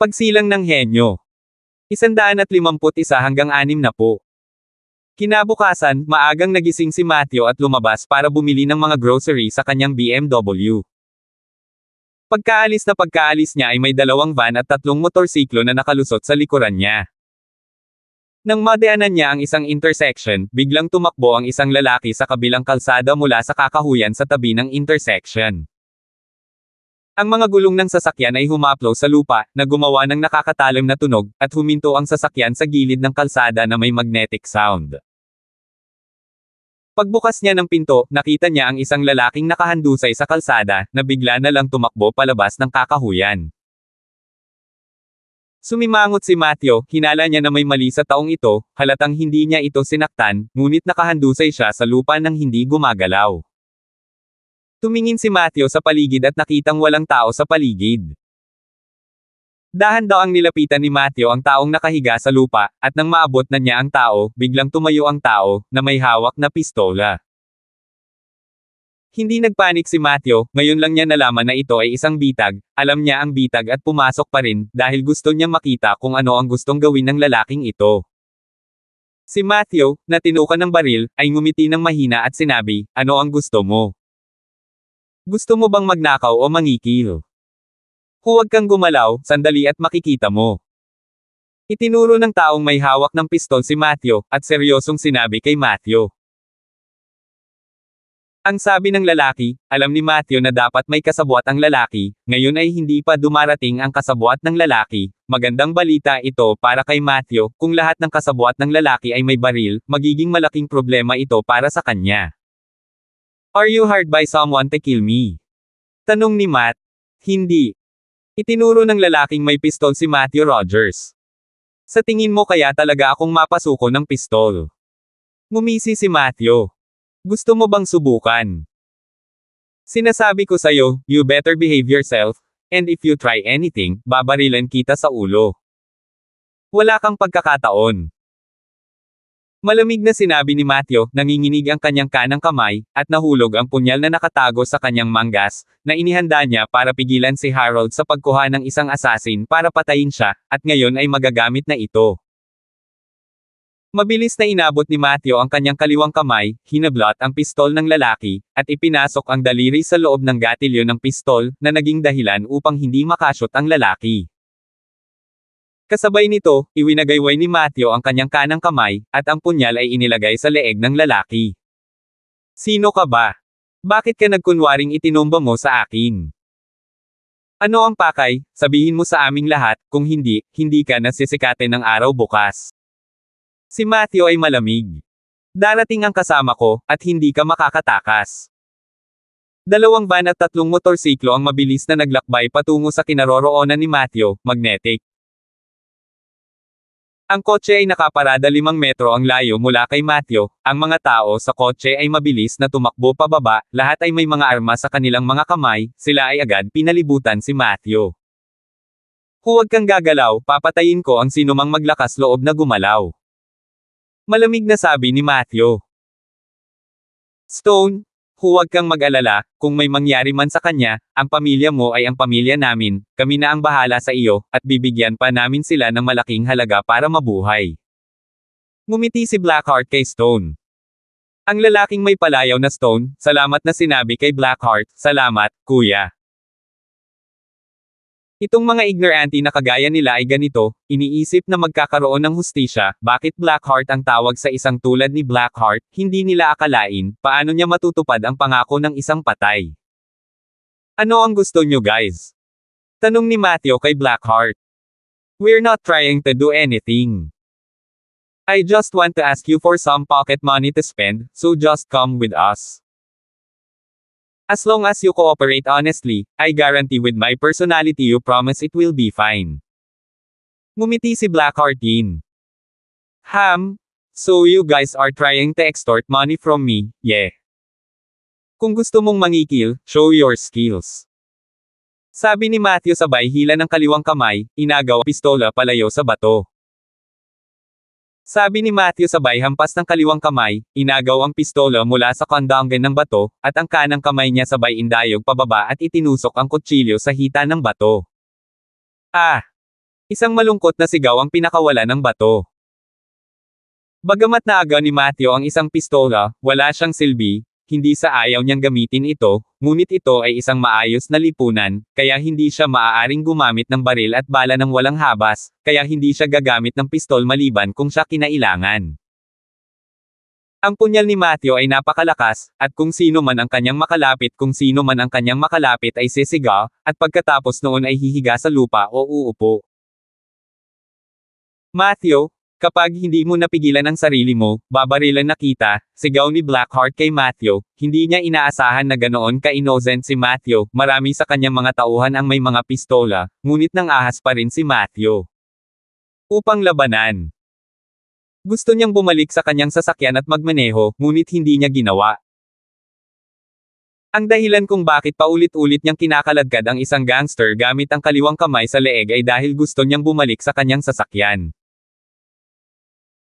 Pagsilang ng henyo. 151 hanggang 6 na po. Kinabukasan, maagang nagising si Matthew at lumabas para bumili ng mga grocery sa kanyang BMW. Pagkaalis na pagkaalis niya ay may dalawang van at tatlong motorsiklo na nakalusot sa likuran niya. Nang madaanan niya ang isang intersection, biglang tumakbo ang isang lalaki sa kabilang kalsada mula sa kakahuyan sa tabi ng intersection. Ang mga gulong ng sasakyan ay humaplo sa lupa, na gumawa ng nakakatalim na tunog, at huminto ang sasakyan sa gilid ng kalsada na may magnetic sound. Pagbukas niya ng pinto, nakita niya ang isang lalaking nakahandusay sa kalsada, na bigla na lang tumakbo palabas ng kakahuyan. Sumimangot si Matthew, hinala niya na may mali sa taong ito, halatang hindi niya ito sinaktan, ngunit nakahandusay siya sa lupa nang hindi gumagalaw. Tumingin si Matthew sa paligid at nakitang walang tao sa paligid. Dahan daw ang nilapitan ni Matthew ang taong nakahiga sa lupa, at nang maabot na niya ang tao, biglang tumayo ang tao, na may hawak na pistola. Hindi nagpanik si Matthew, ngayon lang niya nalaman na ito ay isang bitag, alam niya ang bitag at pumasok pa rin, dahil gusto niya makita kung ano ang gustong gawin ng lalaking ito. Si Matthew, na tinukan ng baril, ay ngumiti ng mahina at sinabi, ano ang gusto mo? Gusto mo bang magnakaw o mangikil? Huwag kang gumalaw, sandali at makikita mo. Itinuro ng taong may hawak ng pistol si Matthew, at seryosong sinabi kay Matthew. Ang sabi ng lalaki, alam ni Matthew na dapat may kasabwat ang lalaki, ngayon ay hindi pa dumarating ang kasabwat ng lalaki. Magandang balita ito para kay Matthew, kung lahat ng kasabwat ng lalaki ay may baril, magiging malaking problema ito para sa kanya. Are you hurt by someone to kill me? Tanong ni Matt. Hindi. Itinuro ng lalaking may pistol si Matthew Rogers. Sa tingin mo kaya talaga akong mapasuko ng pistol? Mumisi si Matthew. Gusto mo bang subukan? Sinasabi ko sa'yo, you better behave yourself, and if you try anything, babarilan kita sa ulo. Wala kang pagkakataon. Malamig na sinabi ni Matthew, nanginginig ang kanyang kanang kamay, at nahulog ang punyal na nakatago sa kanyang manggas, na inihanda niya para pigilan si Harold sa pagkuha ng isang assassin para patayin siya, at ngayon ay magagamit na ito. Mabilis na inabot ni Matthew ang kanyang kaliwang kamay, hinablot ang pistol ng lalaki, at ipinasok ang daliri sa loob ng gatilyo ng pistol, na naging dahilan upang hindi makashot ang lalaki. Kasabay nito, iwinagayway ni Matthew ang kanyang kanang kamay, at ang punyal ay inilagay sa leeg ng lalaki. Sino ka ba? Bakit ka nagkunwaring itinomba mo sa akin? Ano ang pakay? Sabihin mo sa aming lahat, kung hindi, hindi ka nasisikate ng araw bukas. Si Matthew ay malamig. Darating ang kasama ko, at hindi ka makakatakas. Dalawang van at tatlong motorsiklo ang mabilis na naglakbay patungo sa kinaroroonan ni Matthew, magnetic. Ang kotse ay nakaparada 5 metro ang layo mula kay Matthew, ang mga tao sa kotse ay mabilis na tumakbo pababa, lahat ay may mga arma sa kanilang mga kamay, sila ay agad pinalibutan si Matthew. Huwag kang gagalaw, papatayin ko ang sinumang maglakas loob na gumalaw. Malamig na sabi ni Matthew. Stone, Huwag kang mag-alala, kung may mangyari man sa kanya, ang pamilya mo ay ang pamilya namin, kami na ang bahala sa iyo, at bibigyan pa namin sila ng malaking halaga para mabuhay. Ngumiti si Blackheart kay Stone. Ang lalaking may palayaw na Stone, salamat na sinabi kay Blackheart, salamat, kuya. Itong mga ignorante na kagaya nila ay ganito, iniisip na magkakaroon ng hustisya, bakit Blackheart ang tawag sa isang tulad ni Blackheart, hindi nila akalain, paano niya matutupad ang pangako ng isang patay. Ano ang gusto nyo guys? Tanong ni Matthew kay Blackheart. We're not trying to do anything. I just want to ask you for some pocket money to spend, so just come with us. As long as you cooperate honestly, I guarantee with my personality you promise it will be fine. Ngumiti si Blackheart Yin. Ham, so you guys are trying to extort money from me, yeah. Kung gusto mong mangikil, show your skills. Sabi ni Matthew sabay hila ng kaliwang kamay, inagaw pistola palayo sa bato. Sabi ni Matthew sabay hampas ng kaliwang kamay, inagaw ang pistola mula sa kondongen ng bato, at ang kanang kamay niya sabay indayog pababa at itinusok ang kutsilyo sa hita ng bato. Ah! Isang malungkot na sigaw ang pinakawala ng bato. Bagamat naaga ni Matthew ang isang pistola, wala siyang silbi, hindi sa ayaw niyang gamitin ito, ngunit ito ay isang maayos na lipunan, kaya hindi siya maaaring gumamit ng baril at bala ng walang habas, kaya hindi siya gagamit ng pistol maliban kung siya kinailangan. Ang punyal ni Matthew ay napakalakas, at kung sino man ang kanyang makalapit kung sino man ang kanyang makalapit ay sisigaw, at pagkatapos noon ay hihiga sa lupa o uupo. Matthew, Kapag hindi mo napigilan ang sarili mo, babarilan na kita, sigaw ni Blackheart kay Matthew, hindi niya inaasahan na ganoon ka-innocent si Matthew, marami sa kanyang mga tauhan ang may mga pistola, ngunit nang ahas pa rin si Matthew. Upang labanan. Gusto niyang bumalik sa kanyang sasakyan at magmaneho, ngunit hindi niya ginawa. Ang dahilan kung bakit paulit-ulit niyang kinakaladkad ang isang gangster gamit ang kaliwang kamay sa leeg ay dahil gusto niyang bumalik sa kanyang sasakyan.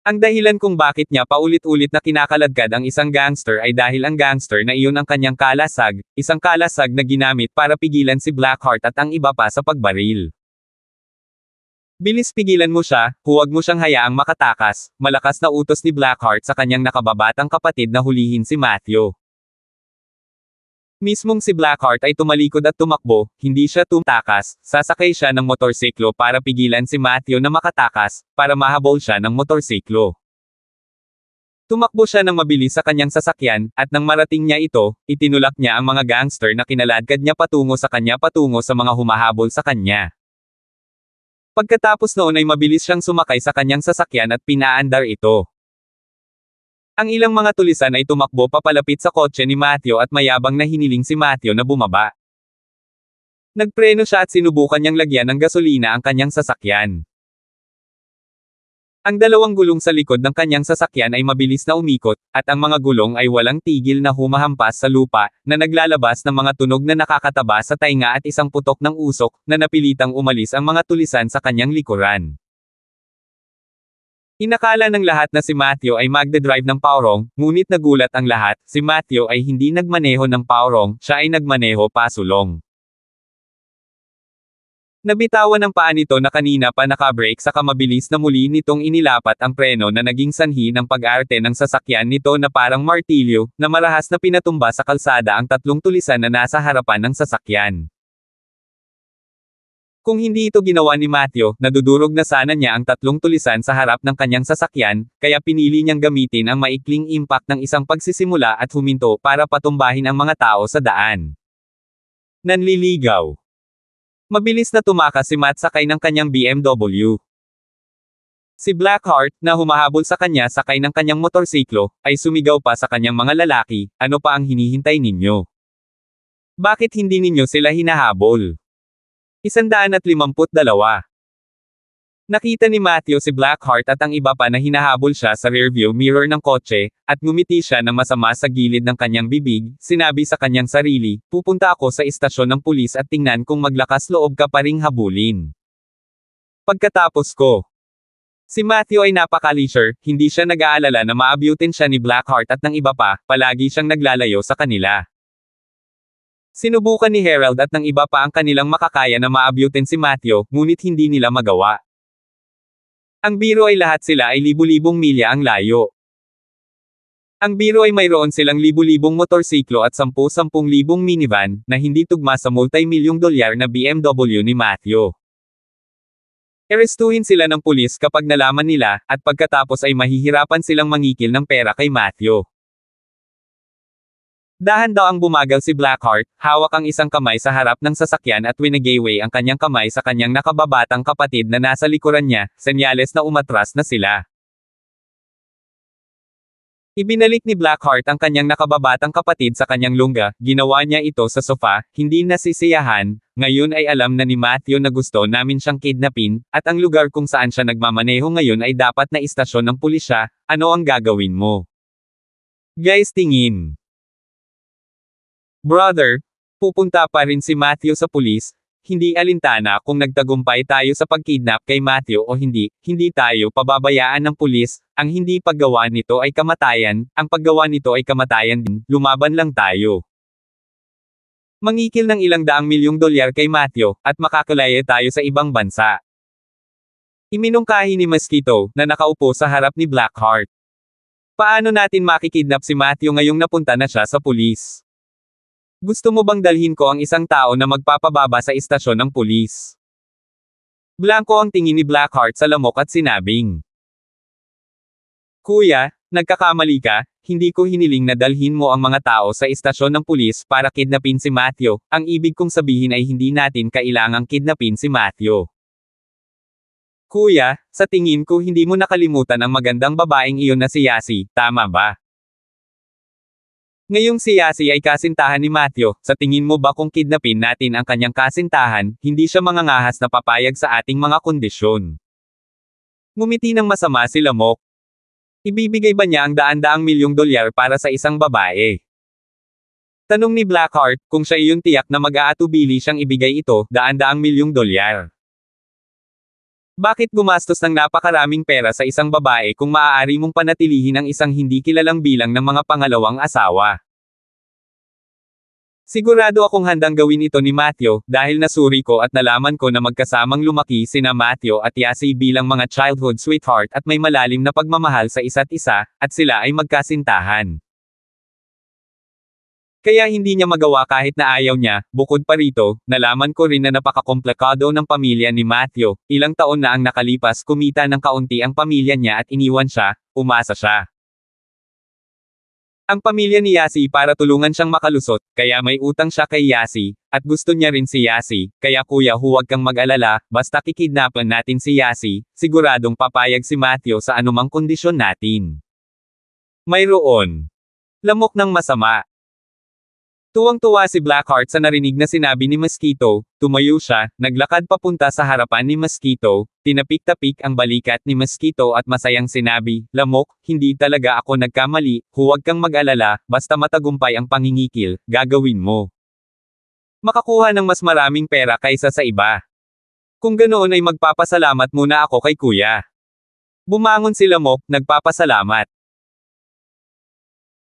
Ang dahilan kung bakit niya paulit-ulit na kinakalagad ang isang gangster ay dahil ang gangster na iyon ang kanyang kalasag, isang kalasag na ginamit para pigilan si Blackheart at ang iba pa sa pagbaril. Bilis pigilan mo siya, huwag mo siyang hayaang makatakas, malakas na utos ni Blackheart sa kanyang nakababatang kapatid na hulihin si Matthew. Mismong si Blackheart ay tumalikod at tumakbo, hindi siya tumtakas, sasakay siya ng motorsiklo para pigilan si Matthew na makatakas, para mahabol siya ng motorsiklo. Tumakbo siya ng mabilis sa kanyang sasakyan, at nang marating niya ito, itinulak niya ang mga gangster na kinaladkad niya patungo sa kanya patungo sa mga humahabol sa kanya. Pagkatapos noon ay mabilis siyang sumakay sa kanyang sasakyan at pinaandar ito. Ang ilang mga tulisan ay tumakbo papalapit sa kotse ni Matthew at mayabang na hiniling si Matthew na bumaba. Nagpreno siya at sinubukan niyang lagyan ng gasolina ang kanyang sasakyan. Ang dalawang gulong sa likod ng kanyang sasakyan ay mabilis na umikot, at ang mga gulong ay walang tigil na humahampas sa lupa, na naglalabas ng mga tunog na nakakataba sa tainga at isang putok ng usok, na napilitang umalis ang mga tulisan sa kanyang likuran. Inakala ng lahat na si Matthew ay magdadrive ng Paurong, ngunit nagulat ang lahat, si Matthew ay hindi nagmaneho ng Paurong, siya ay nagmaneho pasulong. Nabitawan ang paa nito na kanina pa nakabrake sa kamabilis na muli nitong inilapat ang preno na naging sanhi ng pag-arte ng sasakyan nito na parang martilyo, na marahas na pinatumba sa kalsada ang tatlong tulisan na nasa harapan ng sasakyan. Kung hindi ito ginawa ni Matthew, nadudurog na sana niya ang tatlong tulisan sa harap ng kanyang sasakyan, kaya pinili niyang gamitin ang maikling impact ng isang pagsisimula at huminto para patumbahin ang mga tao sa daan. Nanliligaw. Mabilis na tumakas si Matt sakay ng kanyang BMW. Si Blackheart, na humahabol sa kanya sakay ng kanyang motorsiklo, ay sumigaw pa sa kanyang mga lalaki, ano pa ang hinihintay ninyo? Bakit hindi ninyo sila hinahabol? 152. Nakita ni Matthew si Blackheart at ang iba pa na hinahabol siya sa rearview mirror ng kotse, at ngumiti siya ng masama sa gilid ng kanyang bibig, sinabi sa kanyang sarili, pupunta ako sa istasyon ng pulis at tingnan kung maglakas loob ka pa ring habulin. Pagkatapos ko. Si Matthew ay napaka-leisure, hindi siya nag-aalala na maabutin siya ni Blackheart at ng iba pa, palagi siyang naglalayo sa kanila. Sinubukan ni Harold at ng iba pa ang kanilang makakaya na maabyutin si Matthew, ngunit hindi nila magawa. Ang biro ay lahat sila ay libu-libong milya ang layo. Ang biro ay mayroon silang libu-libong motorsiklo at sampu-sampung libong minivan, na hindi tugma sa multi-milyong dolyar na BMW ni Matthew. Erestuhin sila ng pulis kapag nalaman nila, at pagkatapos ay mahihirapan silang mangikil ng pera kay Matthew dahan ang bumagal si Blackheart, hawak ang isang kamay sa harap ng sasakyan at winagayway ang kanyang kamay sa kanyang nakababatang kapatid na nasa likuran niya, senyales na umatras na sila. Ibinalik ni Blackheart ang kanyang nakababatang kapatid sa kanyang lungga, ginawa niya ito sa sofa, hindi nasisiyahan, ngayon ay alam na ni Matthew na gusto namin siyang kidnapin, at ang lugar kung saan siya nagmamaneho ngayon ay dapat na istasyon ng pulisya, ano ang gagawin mo? Guys tingin! Brother, pupunta pa rin si Matthew sa pulis, hindi alintana kung nagtagumpay tayo sa pagkidnap kay Matthew o hindi, hindi tayo pababayaan ng pulis, ang hindi paggawa nito ay kamatayan, ang paggawa nito ay kamatayan din, lumaban lang tayo. Mangikil ng ilang daang milyong dolyar kay Matthew, at makakalaya tayo sa ibang bansa. Iminungkahi ni Mosquito, na nakaupo sa harap ni Blackheart. Paano natin makikidnap si Matthew ngayong napunta na siya sa pulis? Gusto mo bang dalhin ko ang isang tao na magpapababa sa istasyon ng pulis? Blanco ang tingin ni Blackheart sa lamok at sinabing. Kuya, nagkakamali ka, hindi ko hiniling na dalhin mo ang mga tao sa istasyon ng pulis para kidnapin si Matthew, ang ibig kong sabihin ay hindi natin kailangang kidnapin si Matthew. Kuya, sa tingin ko hindi mo nakalimutan ang magandang babaeng iyon na si Yasi, tama ba? Ngayong si Yasi ay kasintahan ni Matthew, sa tingin mo ba kung kidnapin natin ang kanyang kasintahan, hindi siya mangangahas na papayag sa ating mga kondisyon? Ngumiti ng masama si Lamok. Ibibigay ba niya ang daan-daang milyong dolyar para sa isang babae? Tanong ni Blackheart, kung siya iyon tiyak na mag-aatubili siyang ibigay ito, daan-daang milyong dolyar. Bakit gumastos ng napakaraming pera sa isang babae kung maaari mong panatilihin ang isang hindi kilalang bilang ng mga pangalawang asawa? Sigurado akong handang gawin ito ni Matthew, dahil nasuri ko at nalaman ko na magkasamang lumaki sina Matthew at Yasi bilang mga childhood sweetheart at may malalim na pagmamahal sa isa't isa, at sila ay magkasintahan. Kaya hindi niya magawa kahit na ayaw niya, bukod pa rito, nalaman ko rin na napakakomplikado ng pamilya ni Matthew, ilang taon na ang nakalipas kumita ng kaunti ang pamilya niya at iniwan siya, umasa siya. Ang pamilya ni Yasi para tulungan siyang makalusot, kaya may utang siya kay Yasi, at gusto niya rin si Yasi, kaya kuya huwag kang mag-alala, basta kikidnapan natin si Yasi, siguradong papayag si Matthew sa anumang kondisyon natin. Mayroon. Lamok ng masama. Tuwang-tuwa si Blackheart sa narinig na sinabi ni Mosquito, tumayo siya, naglakad papunta sa harapan ni Mosquito, tinapik-tapik ang balikat ni Mosquito at masayang sinabi, Lamok, hindi talaga ako nagkamali, huwag kang mag-alala, basta matagumpay ang pangingikil, gagawin mo. Makakuha ng mas maraming pera kaysa sa iba. Kung ganoon ay magpapasalamat muna ako kay kuya. Bumangon si Lamok, nagpapasalamat.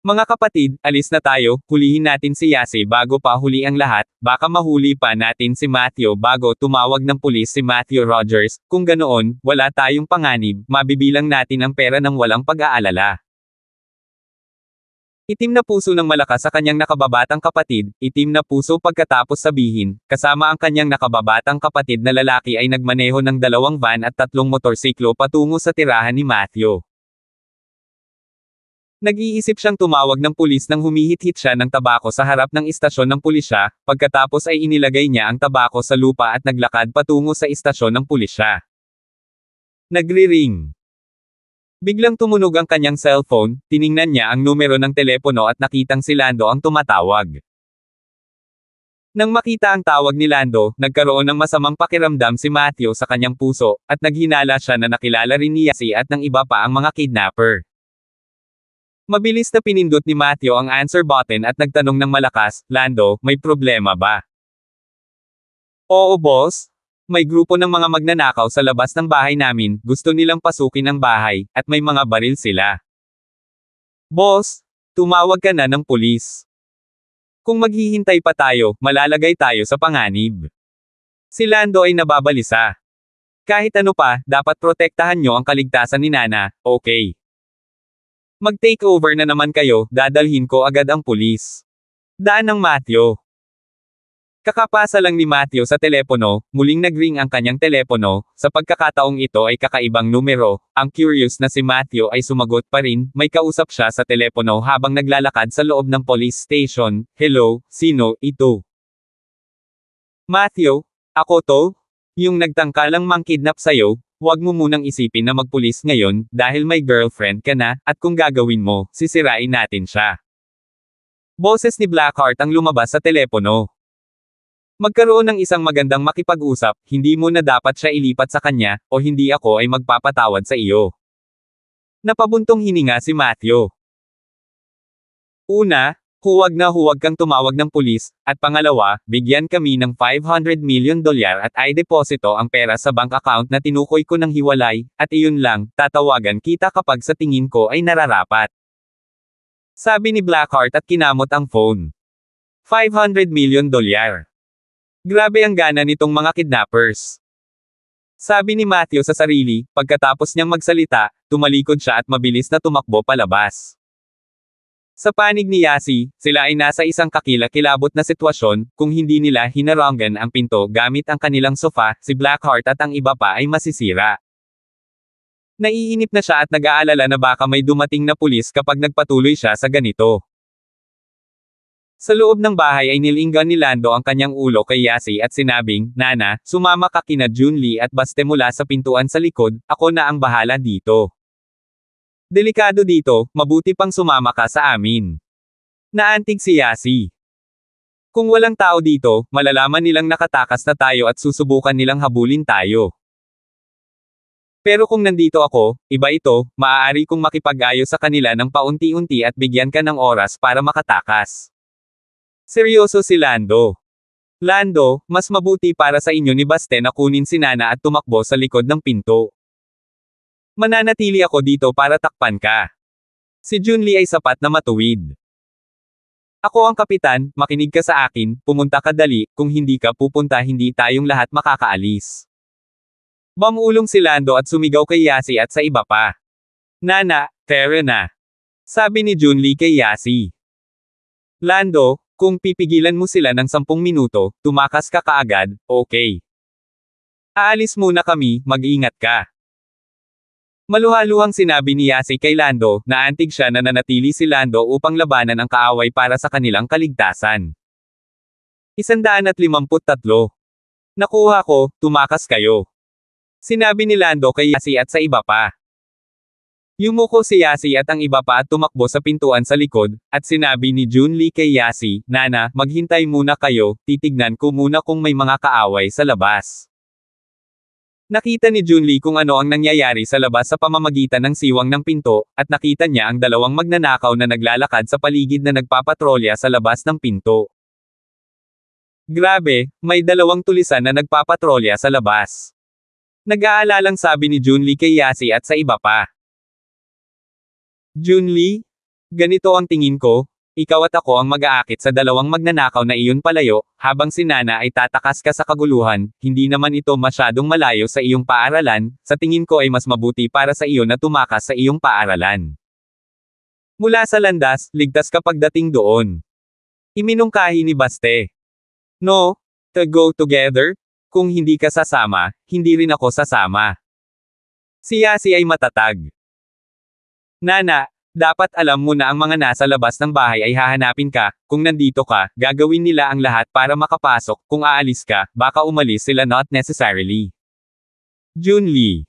Mga kapatid, alis na tayo, hulihin natin si Yase bago pa huli ang lahat, baka mahuli pa natin si Matthew bago tumawag ng pulis si Matthew Rogers, kung ganoon, wala tayong panganib, mabibilang natin ang pera ng walang pag-aalala. Itim na puso ng malakas sa kanyang nakababatang kapatid, itim na puso pagkatapos sabihin, kasama ang kanyang nakababatang kapatid na lalaki ay nagmaneho ng dalawang van at tatlong motorsiklo patungo sa tirahan ni Matthew. Nag-iisip siyang tumawag ng pulis nang humihit-hit siya ng tabako sa harap ng istasyon ng pulisya, pagkatapos ay inilagay niya ang tabako sa lupa at naglakad patungo sa istasyon ng pulisya. Nagri-ring. Biglang tumunog ang kanyang cellphone, tiningnan niya ang numero ng telepono at nakitang si Lando ang tumatawag. Nang makita ang tawag ni Lando, nagkaroon ng masamang pakiramdam si Matthew sa kanyang puso, at naghinala siya na nakilala rin niya si at ng iba pa ang mga kidnapper. Mabilis na pinindot ni Matthew ang answer button at nagtanong ng malakas, Lando, may problema ba? Oo boss. May grupo ng mga magnanakaw sa labas ng bahay namin, gusto nilang pasukin ang bahay, at may mga baril sila. Boss, tumawag ka na ng pulis. Kung maghihintay pa tayo, malalagay tayo sa panganib. Si Lando ay nababalisa. Kahit ano pa, dapat protektahan nyo ang kaligtasan ni Nana, okay. Mag-takeover na naman kayo, dadalhin ko agad ang pulis. Daan ng Matthew. Kakapasa lang ni Matthew sa telepono, muling nagring ang kanyang telepono, sa pagkakataong ito ay kakaibang numero, ang curious na si Matthew ay sumagot pa rin, may kausap siya sa telepono habang naglalakad sa loob ng police station, hello, sino, ito? Matthew, ako to? Yung nagtangkalang mangkidnap sa'yo, Huwag mo munang isipin na magpulis ngayon, dahil may girlfriend ka na, at kung gagawin mo, sisirain natin siya. Boses ni Blackheart ang lumabas sa telepono. Magkaroon ng isang magandang makipag-usap, hindi mo na dapat siya ilipat sa kanya, o hindi ako ay magpapatawad sa iyo. Napabuntong hininga si Matthew. Una, Huwag na huwag kang tumawag ng pulis, at pangalawa, bigyan kami ng 500 million dolyar at ay deposito ang pera sa bank account na tinukoy ko ng hiwalay, at iyon lang, tatawagan kita kapag sa tingin ko ay nararapat. Sabi ni Blackheart at kinamot ang phone. 500 million dolyar. Grabe ang gana nitong mga kidnappers. Sabi ni Matthew sa sarili, pagkatapos niyang magsalita, tumalikod siya at mabilis na tumakbo palabas. Sa panig ni Yasi, sila ay nasa isang kakilakilabot na sitwasyon, kung hindi nila hinarangan ang pinto gamit ang kanilang sofa, si Blackheart at ang iba pa ay masisira. Naiinip na siya at nag-aalala na baka may dumating na pulis kapag nagpatuloy siya sa ganito. Sa loob ng bahay ay nilinggan ni Lando ang kanyang ulo kay Yasi at sinabing, Nana, sumama ka kina Junli at baste mula sa pintuan sa likod, ako na ang bahala dito. Delikado dito, mabuti pang sumama ka sa amin. Naantig si Yasi. Kung walang tao dito, malalaman nilang nakatakas na tayo at susubukan nilang habulin tayo. Pero kung nandito ako, iba ito, maaari kong makipag-ayo sa kanila ng paunti-unti at bigyan ka ng oras para makatakas. Seryoso si Lando. Lando, mas mabuti para sa inyo ni Baste na kunin si Nana at tumakbo sa likod ng pinto. Mananatili ako dito para takpan ka. Si Junli ay sapat na matuwid. Ako ang kapitan, makinig ka sa akin, pumunta ka dali, kung hindi ka pupunta hindi tayong lahat makakaalis. Mamulong si Lando at sumigaw kay Yasi at sa iba pa. Nana, tere na. Sabi ni Junli kay Yasi. Lando, kung pipigilan mo sila ng 10 minuto, tumakas ka kaagad, okay. Aalis muna kami, mag-ingat ka ang sinabi ni Yasi kay Lando, na antig siya na nanatili si Lando upang labanan ang kaaway para sa kanilang kaligtasan. 153. Nakuha ko, tumakas kayo. Sinabi ni Lando kay Yasi at sa iba pa. Yumuko si Yasi at ang iba pa at tumakbo sa pintuan sa likod, at sinabi ni Lee kay Yasi, Nana, maghintay muna kayo, titignan ko muna kung may mga kaaway sa labas. Nakita ni Junli kung ano ang nangyayari sa labas sa pamamagitan ng siwang ng pinto, at nakita niya ang dalawang magnanakaw na naglalakad sa paligid na nagpapatrolya sa labas ng pinto. Grabe, may dalawang tulisan na nagpapatrolya sa labas. Nag-aalalang sabi ni Junli kay Yasi at sa iba pa. Junli, ganito ang tingin ko, ikaw at ako ang mag-aakit sa dalawang magnanakaw na iyon palayo, habang si Nana ay tatakas ka sa kaguluhan, hindi naman ito masyadong malayo sa iyong paaralan, sa tingin ko ay mas mabuti para sa iyo na tumakas sa iyong paaralan. Mula sa landas, ligtas kapag dating doon. Iminungkahi ni Baste. No, to go together? Kung hindi ka sasama, hindi rin ako sasama. Si Yasi ay matatag. Nana, dapat alam mo na ang mga nasa labas ng bahay ay hahanapin ka, kung nandito ka, gagawin nila ang lahat para makapasok, kung aalis ka, baka umalis sila not necessarily. Jun Lee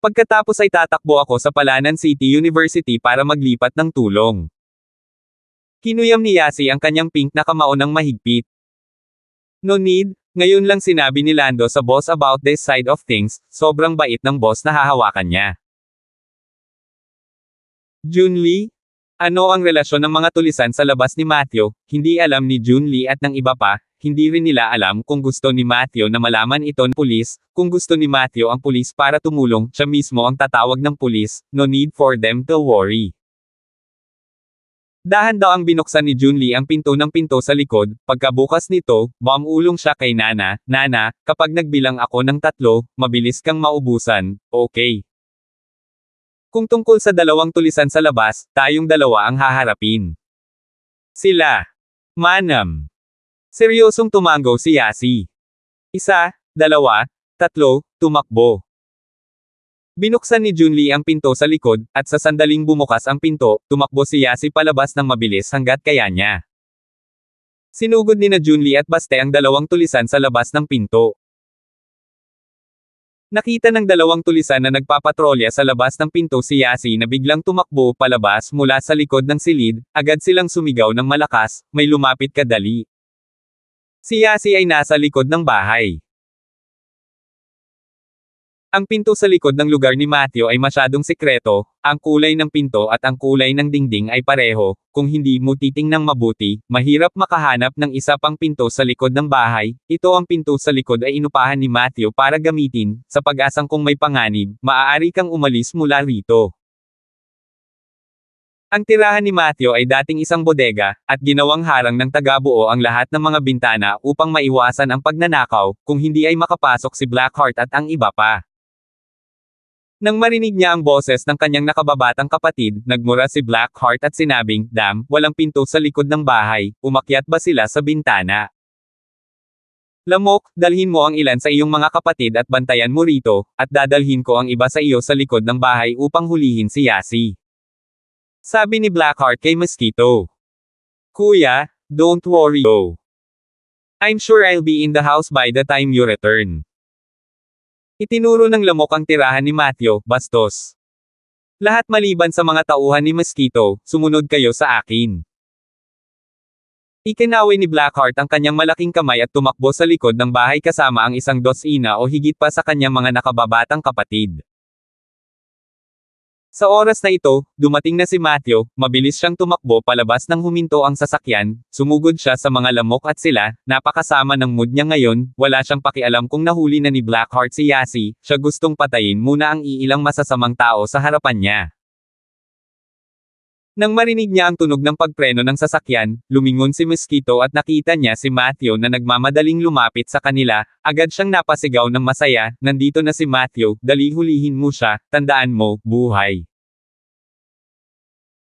Pagkatapos ay tatakbo ako sa Palanan City University para maglipat ng tulong. Kinuyam ni Yasi ang kanyang pink na kamao ng mahigpit. No need, ngayon lang sinabi ni Lando sa boss about this side of things, sobrang bait ng boss na hahawakan niya. Jun Lee? Ano ang relasyon ng mga tulisan sa labas ni Matthew, hindi alam ni Jun Lee at ng iba pa, hindi rin nila alam kung gusto ni Matthew na malaman ito ng pulis, kung gusto ni Matthew ang pulis para tumulong, siya mismo ang tatawag ng pulis, no need for them to worry. Dahan daw ang binuksan ni Lee ang pinto ng pinto sa likod, pagkabukas nito, mamulong siya kay Nana, Nana, kapag nagbilang ako ng tatlo, mabilis kang maubusan, okay. Kung tungkol sa dalawang tulisan sa labas, tayong dalawa ang haharapin. Sila. Manam. Seryosong tumango si Yasi. Isa, dalawa, tatlo, tumakbo. Binuksan ni Junli ang pinto sa likod, at sa sandaling bumukas ang pinto, tumakbo si Yasi palabas ng mabilis hanggat kaya niya. Sinugod ni na Junli at Baste ang dalawang tulisan sa labas ng pinto. Nakita ng dalawang tulisan na nagpapatrolya sa labas ng pinto si Yasi na biglang tumakbo palabas mula sa likod ng silid, agad silang sumigaw ng malakas, may lumapit kadali. Si Yasi ay nasa likod ng bahay. Ang pinto sa likod ng lugar ni Matthew ay masyadong sekreto, ang kulay ng pinto at ang kulay ng dingding ay pareho, kung hindi mo titingnang mabuti, mahirap makahanap ng isa pang pinto sa likod ng bahay, ito ang pinto sa likod ay inupahan ni Matthew para gamitin, sa pag-asang kung may panganib, maaari kang umalis mula rito. Ang tirahan ni Matthew ay dating isang bodega, at ginawang harang ng tagabuo ang lahat ng mga bintana upang maiwasan ang pagnanakaw, kung hindi ay makapasok si Blackheart at ang iba pa. Nang marinig niya ang boses ng kanyang nakababatang kapatid, nagmura si Blackheart at sinabing, Dam, walang pinto sa likod ng bahay, umakyat ba sila sa bintana? Lamok, dalhin mo ang ilan sa iyong mga kapatid at bantayan mo rito, at dadalhin ko ang iba sa iyo sa likod ng bahay upang hulihin si Yasi. Sabi ni Blackheart kay Mosquito. Kuya, don't worry though. I'm sure I'll be in the house by the time you return. Itinuro ng lamok ang tirahan ni Matthew, bastos. Lahat maliban sa mga tauhan ni Mosquito, sumunod kayo sa akin. Ikinawi ni Blackheart ang kanyang malaking kamay at tumakbo sa likod ng bahay kasama ang isang dosina o higit pa sa kanyang mga nakababatang kapatid. Sa oras na ito, dumating na si Matthew, mabilis siyang tumakbo palabas ng huminto ang sasakyan, sumugod siya sa mga lamok at sila, napakasama ng mood niya ngayon, wala siyang pakialam kung nahuli na ni Blackheart si Yasi, siya gustong patayin muna ang iilang masasamang tao sa harapan niya. Nang marinig niya ang tunog ng pagpreno ng sasakyan, lumingon si Mosquito at nakita niya si Matthew na nagmamadaling lumapit sa kanila, agad siyang napasigaw ng masaya, nandito na si Matthew, dali hulihin mo siya, tandaan mo, buhay.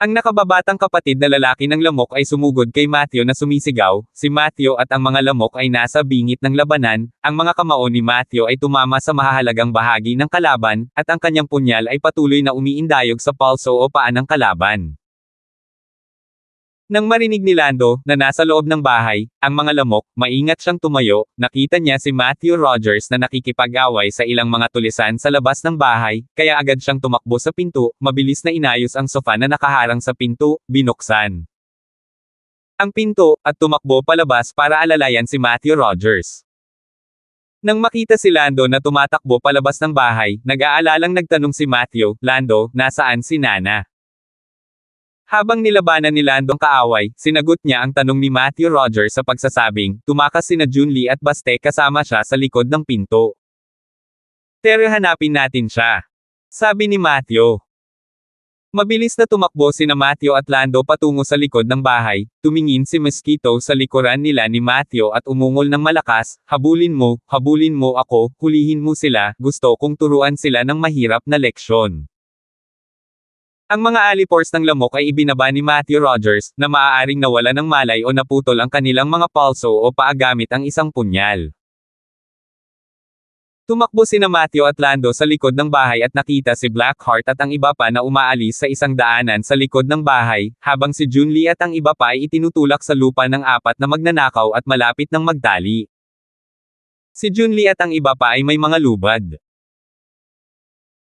Ang nakababatang kapatid na lalaki ng lamok ay sumugod kay Matthew na sumisigaw, si Matthew at ang mga lamok ay nasa bingit ng labanan, ang mga kamao ni Matthew ay tumama sa mahahalagang bahagi ng kalaban, at ang kanyang punyal ay patuloy na umiindayog sa palso o paan ng kalaban. Nang marinig ni Lando, na nasa loob ng bahay, ang mga lamok, maingat siyang tumayo, nakita niya si Matthew Rogers na nakikipag-away sa ilang mga tulisan sa labas ng bahay, kaya agad siyang tumakbo sa pinto, mabilis na inayos ang sofa na nakaharang sa pinto, binuksan. Ang pinto, at tumakbo palabas para alalayan si Matthew Rogers. Nang makita si Lando na tumatakbo palabas ng bahay, nag-aalalang nagtanong si Matthew, Lando, nasaan si Nana? Habang nilabanan ni Lando ang kaaway, sinagot niya ang tanong ni Matthew Rogers sa pagsasabing, tumakas sina Lee at Baste kasama siya sa likod ng pinto. Tere hanapin natin siya. Sabi ni Matthew. Mabilis na tumakbo sina Matthew at Lando patungo sa likod ng bahay, tumingin si Mosquito sa likuran nila ni Matthew at umungol ng malakas, habulin mo, habulin mo ako, hulihin mo sila, gusto kong turuan sila ng mahirap na leksyon. Ang mga alipores ng lamok ay ibinaba ni Matthew Rogers, na maaaring nawala ng malay o naputol ang kanilang mga palso o paagamit ang isang punyal. Tumakbo sina Matthew at Lando sa likod ng bahay at nakita si Blackheart at ang iba pa na umaalis sa isang daanan sa likod ng bahay, habang si Junli at ang iba pa ay itinutulak sa lupa ng apat na magnanakaw at malapit ng magdali. Si Junli at ang iba pa ay may mga lubad.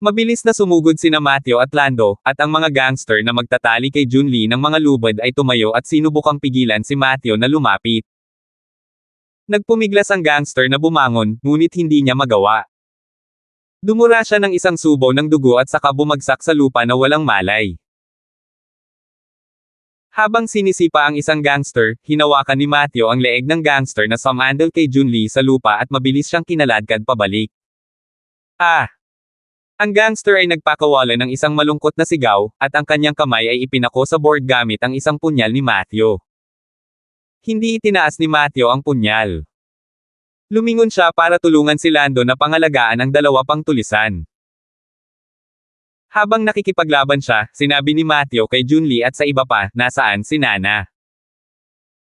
Mabilis na sumugod sina Matthew at Lando, at ang mga gangster na magtatali kay Lee ng mga lubad ay tumayo at sinubukang pigilan si Matthew na lumapit. Nagpumiglas ang gangster na bumangon, ngunit hindi niya magawa. Dumura siya ng isang subo ng dugo at saka bumagsak sa lupa na walang malay. Habang sinisipa ang isang gangster, hinawakan ni Matthew ang leeg ng gangster na sumandal kay Lee sa lupa at mabilis siyang kinaladkad pabalik. Ah! Ang gangster ay nagpakawala ng isang malungkot na sigaw, at ang kanyang kamay ay ipinako sa board gamit ang isang punyal ni Matthew. Hindi itinaas ni Matthew ang punyal. Lumingon siya para tulungan si Lando na pangalagaan ang dalawa pang tulisan. Habang nakikipaglaban siya, sinabi ni Matthew kay Junli at sa iba pa, nasaan si Nana?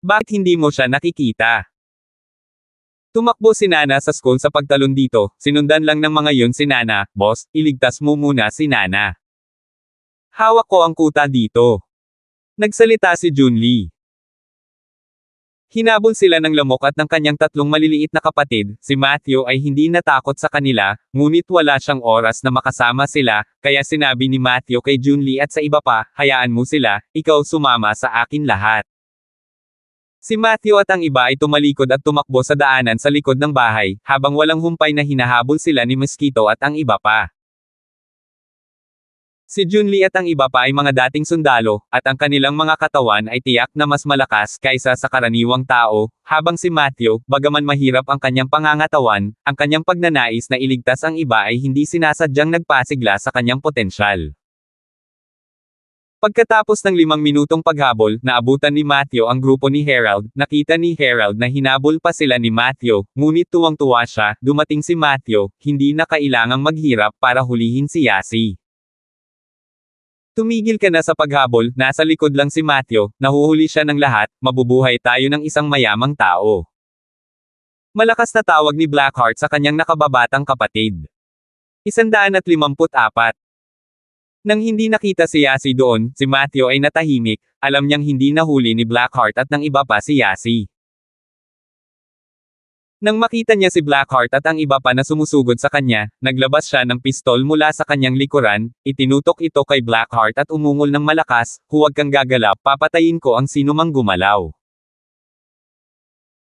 Bakit hindi mo siya nakikita? Tumakbo si Nana sa school sa pagtalon dito, sinundan lang ng mga yun si Nana, boss, iligtas mo muna si Nana. Hawak ko ang kuta dito. Nagsalita si Lee. Hinabol sila ng lamok at ng kanyang tatlong maliliit na kapatid, si Matthew ay hindi natakot sa kanila, ngunit wala siyang oras na makasama sila, kaya sinabi ni Matthew kay Lee at sa iba pa, hayaan mo sila, ikaw sumama sa akin lahat. Si Matthew at ang iba ay tumalikod at tumakbo sa daanan sa likod ng bahay, habang walang humpay na hinahabol sila ni Mosquito at ang iba pa. Si Junli at ang iba pa ay mga dating sundalo, at ang kanilang mga katawan ay tiyak na mas malakas kaysa sa karaniwang tao, habang si Matthew, bagaman mahirap ang kanyang pangangatawan, ang kanyang pagnanais na iligtas ang iba ay hindi sinasadyang nagpasigla sa kanyang potensyal. Pagkatapos ng limang minutong paghabol, naabutan ni Matthew ang grupo ni Harold, nakita ni Harold na hinabol pa sila ni Matthew, ngunit tuwang-tuwa siya, dumating si Matthew, hindi na kailangang maghirap para hulihin si Yasi. Tumigil ka na sa paghabol, nasa likod lang si Matthew, nahuhuli siya ng lahat, mabubuhay tayo ng isang mayamang tao. Malakas na tawag ni Blackheart sa kanyang nakababatang kapatid. 154. Nang hindi nakita si Yasi doon, si Matthew ay natahimik, alam niyang hindi nahuli ni Blackheart at ng iba pa si Yasi. Nang makita niya si Blackheart at ang iba pa na sumusugod sa kanya, naglabas siya ng pistol mula sa kanyang likuran, itinutok ito kay Blackheart at umungol ng malakas, huwag kang gagalaw, papatayin ko ang sinumang gumalaw.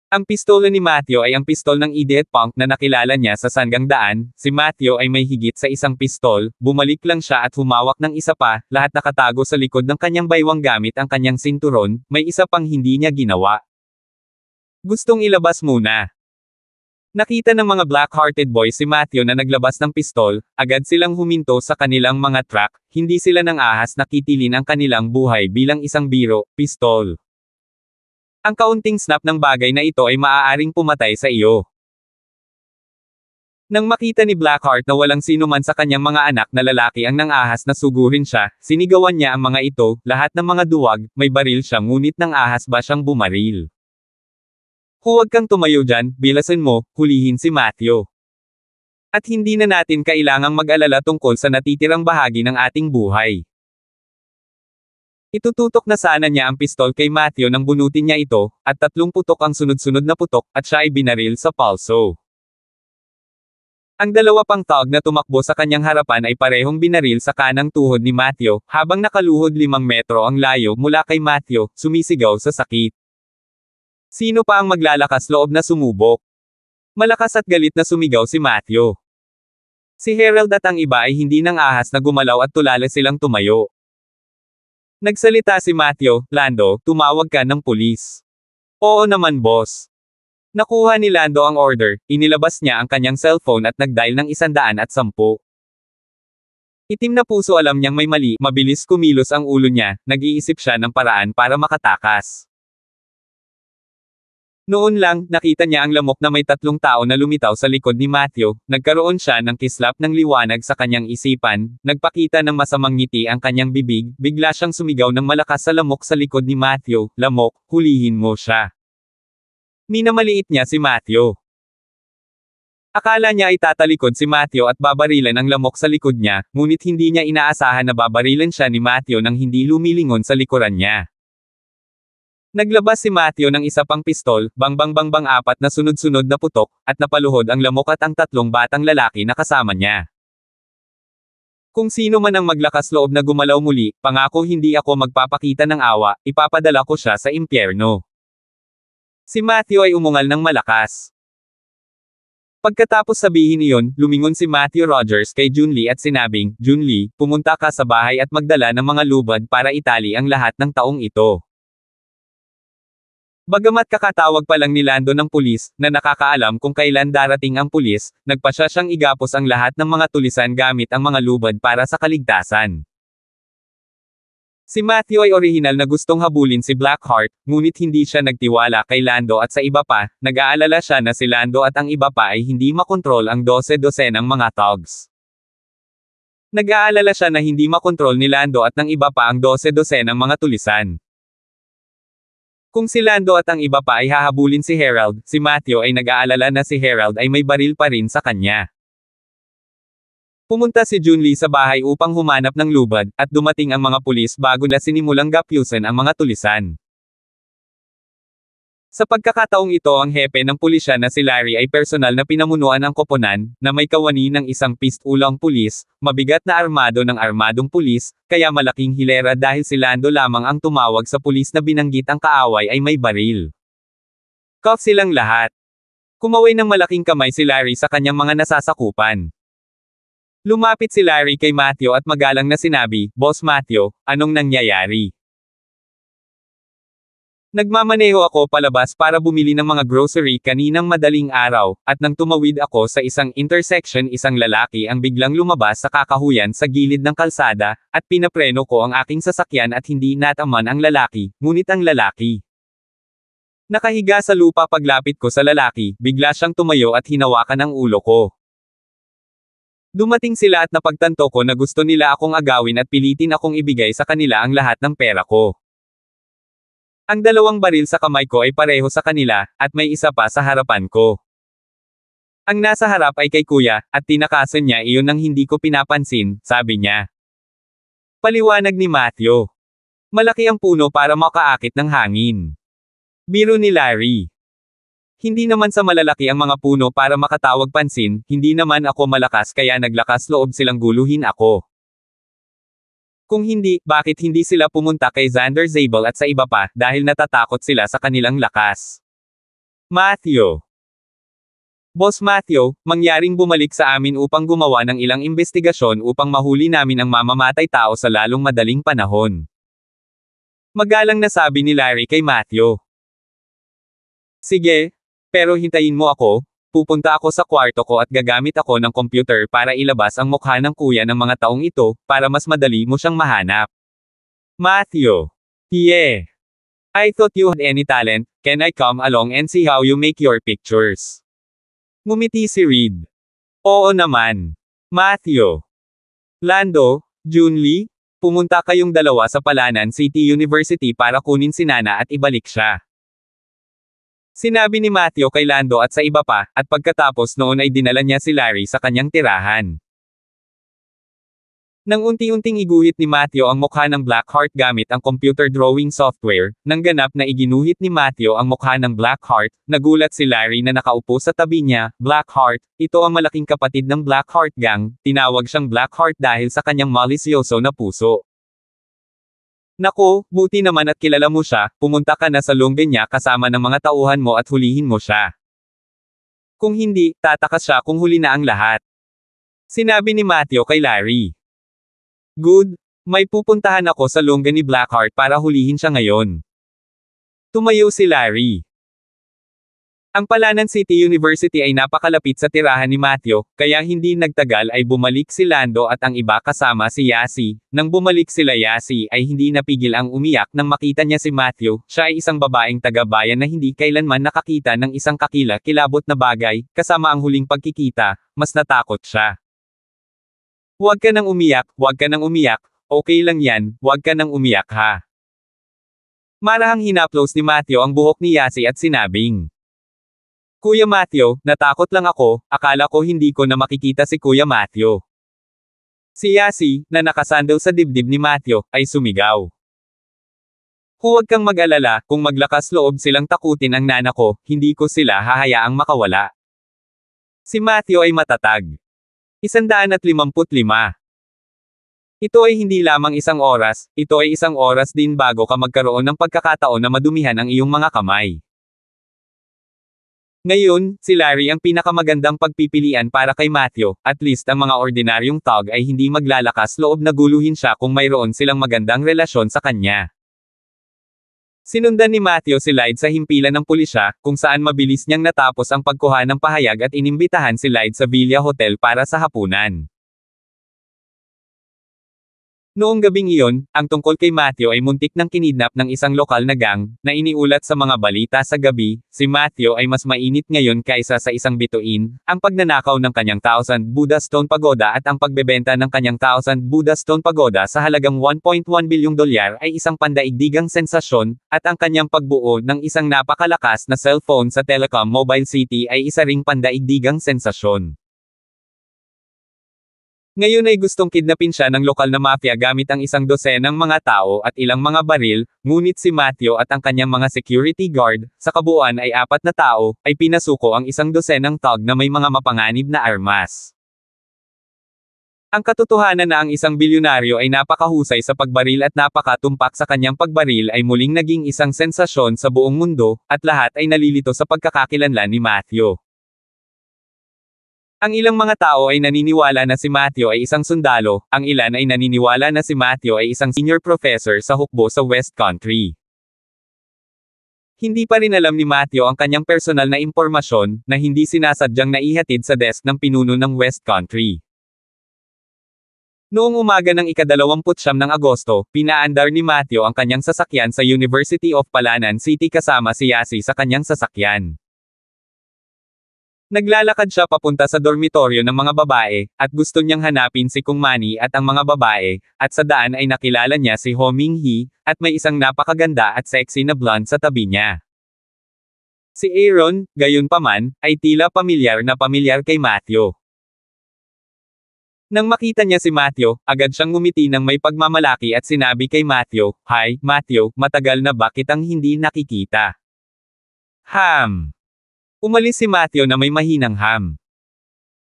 Ang pistola ni Matthew ay ang pistol ng idiot punk na nakilala niya sa sanggang daan, si Matthew ay may higit sa isang pistol, bumalik lang siya at humawak ng isa pa, lahat nakatago sa likod ng kanyang baywang gamit ang kanyang sinturon, may isa pang hindi niya ginawa. Gustong ilabas muna. Nakita ng mga black-hearted boys si Matthew na naglabas ng pistol, agad silang huminto sa kanilang mga truck, hindi sila nang ahas na kitilin ang kanilang buhay bilang isang biro, pistol. Ang kaunting snap ng bagay na ito ay maaaring pumatay sa iyo. Nang makita ni Blackheart na walang sino man sa kanyang mga anak na lalaki ang nangahas na sugurin siya, sinigawan niya ang mga ito, lahat ng mga duwag, may baril siya ngunit nang ahas ba siyang bumaril. Huwag kang tumayo dyan, bilasan mo, hulihin si Matthew. At hindi na natin kailangang mag-alala tungkol sa natitirang bahagi ng ating buhay. Itututok na sana niya ang pistol kay Matthew nang bunutin niya ito, at tatlong putok ang sunod-sunod na putok, at siya ay binaril sa palso. Ang dalawa pang tag na tumakbo sa kanyang harapan ay parehong binaril sa kanang tuhod ni Matthew, habang nakaluhod limang metro ang layo mula kay Matthew, sumisigaw sa sakit. Sino pa ang maglalakas loob na sumubok? Malakas at galit na sumigaw si Matthew. Si Harold at ang iba ay hindi nang ahas na gumalaw at tulala silang tumayo. Nagsalita si Matthew, Lando, tumawag ka ng pulis. Oo naman boss. Nakuha ni Lando ang order, inilabas niya ang kanyang cellphone at nagdial ng isandaan at sampu. Itim na puso alam niyang may mali, mabilis kumilos ang ulo niya, nag-iisip siya ng paraan para makatakas. Noon lang, nakita niya ang lamok na may tatlong tao na lumitaw sa likod ni Matthew, nagkaroon siya ng kislap ng liwanag sa kanyang isipan, nagpakita ng masamang ngiti ang kanyang bibig, bigla siyang sumigaw ng malakas sa lamok sa likod ni Matthew, lamok, hulihin mo siya. Minamaliit niya si Matthew. Akala niya ay tatalikod si Matthew at babarilan ang lamok sa likod niya, ngunit hindi niya inaasahan na babarilan siya ni Matthew nang hindi lumilingon sa likuran niya. Naglabas si Matthew ng isa pang pistol, bang-bang-bang-bang apat na sunod-sunod na putok, at napaluhod ang lamok at ang tatlong batang lalaki na kasama niya. Kung sino man ang maglakas loob na gumalaw muli, pangako hindi ako magpapakita ng awa, ipapadala ko siya sa impyerno. Si Matthew ay umungal ng malakas. Pagkatapos sabihin iyon, lumingon si Matthew Rogers kay Lee at sinabing, Lee, pumunta ka sa bahay at magdala ng mga lubad para itali ang lahat ng taong ito. Bagamat kakatawag pa lang ni Lando ng pulis, na nakakaalam kung kailan darating ang pulis, nagpasya siyang igapos ang lahat ng mga tulisan gamit ang mga lubad para sa kaligtasan. Si Matthew ay orihinal na gustong habulin si Blackheart, ngunit hindi siya nagtiwala kay Lando at sa iba pa, nag-aalala siya na si Lando at ang iba pa ay hindi makontrol ang dose-dosen ng mga thugs. Nag-aalala siya na hindi makontrol ni Lando at ng iba pa ang dose-dosen ng mga tulisan. Kung si Lando at ang iba pa ay hahabulin si Harold, si Matthew ay nag-aalala na si Harold ay may baril pa rin sa kanya. Pumunta si Junli sa bahay upang humanap ng lubad, at dumating ang mga pulis bago na sinimulang gapyusan ang mga tulisan. Sa pagkakataong ito ang hepe ng pulisya na si Larry ay personal na pinamunuan ang koponan, na may kawani ng isang pistulang pulis, mabigat na armado ng armadong pulis, kaya malaking hilera dahil si Lando lamang ang tumawag sa pulis na binanggit ang kaaway ay may baril. Cuff silang lahat. Kumaway ng malaking kamay si Larry sa kanyang mga nasasakupan. Lumapit si Larry kay Matthew at magalang na sinabi, Boss Matthew, anong nangyayari? Nagmamaneho ako palabas para bumili ng mga grocery kaninang madaling araw, at nang tumawid ako sa isang intersection isang lalaki ang biglang lumabas sa kakahuyan sa gilid ng kalsada, at pinapreno ko ang aking sasakyan at hindi nataman ang lalaki, ngunit ang lalaki. Nakahiga sa lupa paglapit ko sa lalaki, bigla siyang tumayo at hinawakan ang ulo ko. Dumating sila at napagtanto ko na gusto nila akong agawin at pilitin akong ibigay sa kanila ang lahat ng pera ko. Ang dalawang baril sa kamay ko ay pareho sa kanila, at may isa pa sa harapan ko. Ang nasa harap ay kay kuya, at tinakasan niya iyon nang hindi ko pinapansin, sabi niya. Paliwanag ni Matthew. Malaki ang puno para makaakit ng hangin. Biro ni Larry. Hindi naman sa malalaki ang mga puno para makatawag pansin, hindi naman ako malakas kaya naglakas loob silang guluhin ako. Kung hindi, bakit hindi sila pumunta kay Xander Zabel at sa iba pa, dahil natatakot sila sa kanilang lakas. Matthew Boss Matthew, mangyaring bumalik sa amin upang gumawa ng ilang investigasyon upang mahuli namin ang mamamatay tao sa lalong madaling panahon. Magalang na sabi ni Larry kay Matthew. Sige, pero hintayin mo ako, Pupunta ako sa kwarto ko at gagamit ako ng computer para ilabas ang mukha ng kuya ng mga taong ito, para mas madali mo siyang mahanap. Matthew. Yeah. I thought you had any talent, can I come along and see how you make your pictures? Ngumiti si Reed. Oo naman. Matthew. Lando, Junli, pumunta kayong dalawa sa Palanan City University para kunin si Nana at ibalik siya. Sinabi ni Matthew kay Lando at sa iba pa, at pagkatapos noon ay dinala niya si Larry sa kanyang tirahan. Nang unti-unting iguhit ni Matthew ang mukha ng Blackheart gamit ang computer drawing software, nang ganap na iginuhit ni Matthew ang mukha ng Blackheart, nagulat si Larry na nakaupo sa tabi niya, Blackheart, ito ang malaking kapatid ng Blackheart Gang, tinawag siyang Blackheart dahil sa kanyang malisyoso na puso. Nako, buti naman at kilala mo siya, pumunta ka na sa lungbe niya kasama ng mga tauhan mo at hulihin mo siya. Kung hindi, tatakas siya kung huli na ang lahat. Sinabi ni Matthew kay Larry. Good, may pupuntahan ako sa lungga ni Blackheart para hulihin siya ngayon. Tumayo si Larry. Ang Palanan City University ay napakalapit sa tirahan ni Matthew, kaya hindi nagtagal ay bumalik si Lando at ang iba kasama si Yasi. Nang bumalik sila Yasi ay hindi napigil ang umiyak nang makita niya si Matthew, siya ay isang babaeng taga-bayan na hindi kailanman nakakita ng isang kakila-kilabot na bagay, kasama ang huling pagkikita, mas natakot siya. Huwag ka nang umiyak, huwag ka nang umiyak, okay lang yan, huwag ka nang umiyak ha. Marahang hinaplos ni Matthew ang buhok ni Yasi at sinabing. Kuya Matthew, natakot lang ako, akala ko hindi ko na makikita si Kuya Matthew. Si Yasi, na nakasandal sa dibdib ni Matthew, ay sumigaw. Huwag kang mag-alala, kung maglakas loob silang takutin ang nana ko, hindi ko sila hahayaang makawala. Si Matthew ay matatag. at 155. Ito ay hindi lamang isang oras, ito ay isang oras din bago ka magkaroon ng pagkakataon na madumihan ang iyong mga kamay. Ngayon, si Larry ang pinakamagandang pagpipilian para kay Matthew, at least ang mga ordinaryong tog ay hindi maglalakas loob na guluhin siya kung mayroon silang magandang relasyon sa kanya. Sinundan ni Matthew si Lyde sa himpilan ng pulisya, kung saan mabilis niyang natapos ang pagkuha ng pahayag at inimbitahan si Lyde sa Villa Hotel para sa hapunan. Noong gabing iyon, ang tungkol kay Matthew ay muntik ng kinidnap ng isang lokal na gang, na iniulat sa mga balita sa gabi, si Matthew ay mas mainit ngayon kaysa sa isang bituin, ang pagnanakaw ng kanyang thousand Buddha Stone Pagoda at ang pagbebenta ng kanyang thousand Buddha Stone Pagoda sa halagang 1.1 bilyong dolyar ay isang pandaigdigang sensasyon, at ang kanyang pagbuo ng isang napakalakas na cellphone sa Telecom Mobile City ay isa ring pandaigdigang sensasyon. Ngayon ay gustong kidnapin siya ng lokal na mafia gamit ang isang dosenang mga tao at ilang mga baril, ngunit si Matthew at ang kanyang mga security guard, sa kabuuan ay apat na tao, ay pinasuko ang isang dosenang tag na may mga mapanganib na armas. Ang katotohanan na ang isang bilyonaryo ay napakahusay sa pagbaril at napakatumpak sa kanyang pagbaril ay muling naging isang sensasyon sa buong mundo, at lahat ay nalilito sa pagkakakilanlan ni Matthew. Ang ilang mga tao ay naniniwala na si Matthew ay isang sundalo, ang ilan ay naniniwala na si Matthew ay isang senior professor sa hukbo sa West Country. Hindi pa rin alam ni Matthew ang kanyang personal na impormasyon, na hindi sinasadyang naihatid sa desk ng pinuno ng West Country. Noong umaga ng ikadalawamputsyam ng Agosto, pinaandar ni Matthew ang kanyang sasakyan sa University of Palanan City kasama si Yasi sa kanyang sasakyan. Naglalakad siya papunta sa dormitoryo ng mga babae, at gusto niyang hanapin si Kung Mani at ang mga babae, at sa daan ay nakilala niya si Ho Ming Hee, at may isang napakaganda at sexy na blonde sa tabi niya. Si Aaron, gayunpaman, ay tila pamilyar na pamilyar kay Matthew. Nang makita niya si Matthew, agad siyang ngumiti ng may pagmamalaki at sinabi kay Matthew, Hi, Matthew, matagal na ba kitang hindi nakikita? Ham! Umalis si Matthew na may mahinang ham.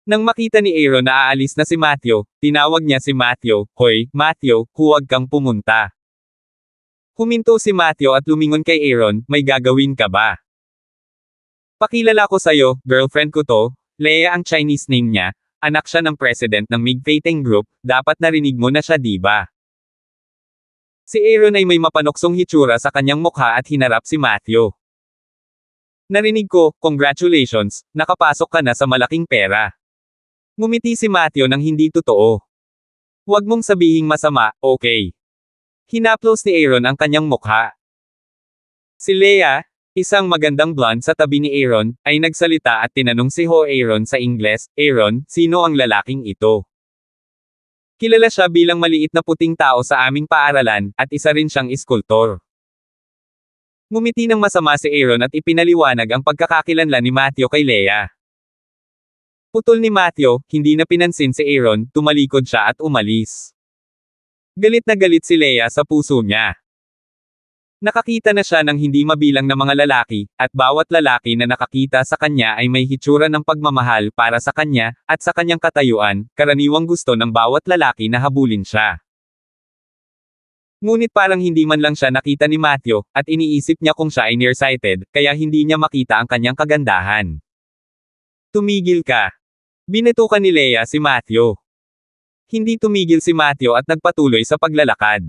Nang makita ni Aaron na aalis na si Matthew, tinawag niya si Matthew, Hoy, Matthew, huwag kang pumunta. Huminto si Matthew at lumingon kay Aaron, may gagawin ka ba? Pakilala ko sa'yo, girlfriend ko to, Leia ang Chinese name niya, anak siya ng president ng Migfeiteng Group, dapat narinig mo na siya diba? Si Aaron ay may mapanoksong hitsura sa kanyang mukha at hinarap si Matthew. Narinig ko, congratulations, nakapasok ka na sa malaking pera. Ngumiti si Matthew ng hindi totoo. Huwag mong sabihing masama, okay. Hinaplos ni Aaron ang kanyang mukha. Si Leia, isang magandang blonde sa tabi ni Aaron, ay nagsalita at tinanong si Ho Aaron sa Ingles, Aaron, sino ang lalaking ito? Kilala siya bilang maliit na puting tao sa aming paaralan, at isa rin siyang iskultor. Ngumiti ng masama si Aaron at ipinaliwanag ang pagkakakilanlan ni Matthew kay Leia. Putol ni Matthew, hindi na pinansin si Aaron, tumalikod siya at umalis. Galit na galit si Leia sa puso niya. Nakakita na siya ng hindi mabilang na mga lalaki, at bawat lalaki na nakakita sa kanya ay may hitsura ng pagmamahal para sa kanya, at sa kanyang katayuan, karaniwang gusto ng bawat lalaki na habulin siya. Ngunit parang hindi man lang siya nakita ni Matthew, at iniisip niya kung siya ay nearsighted, kaya hindi niya makita ang kanyang kagandahan. Tumigil ka. Binitukan ni Leia si Matthew. Hindi tumigil si Matthew at nagpatuloy sa paglalakad.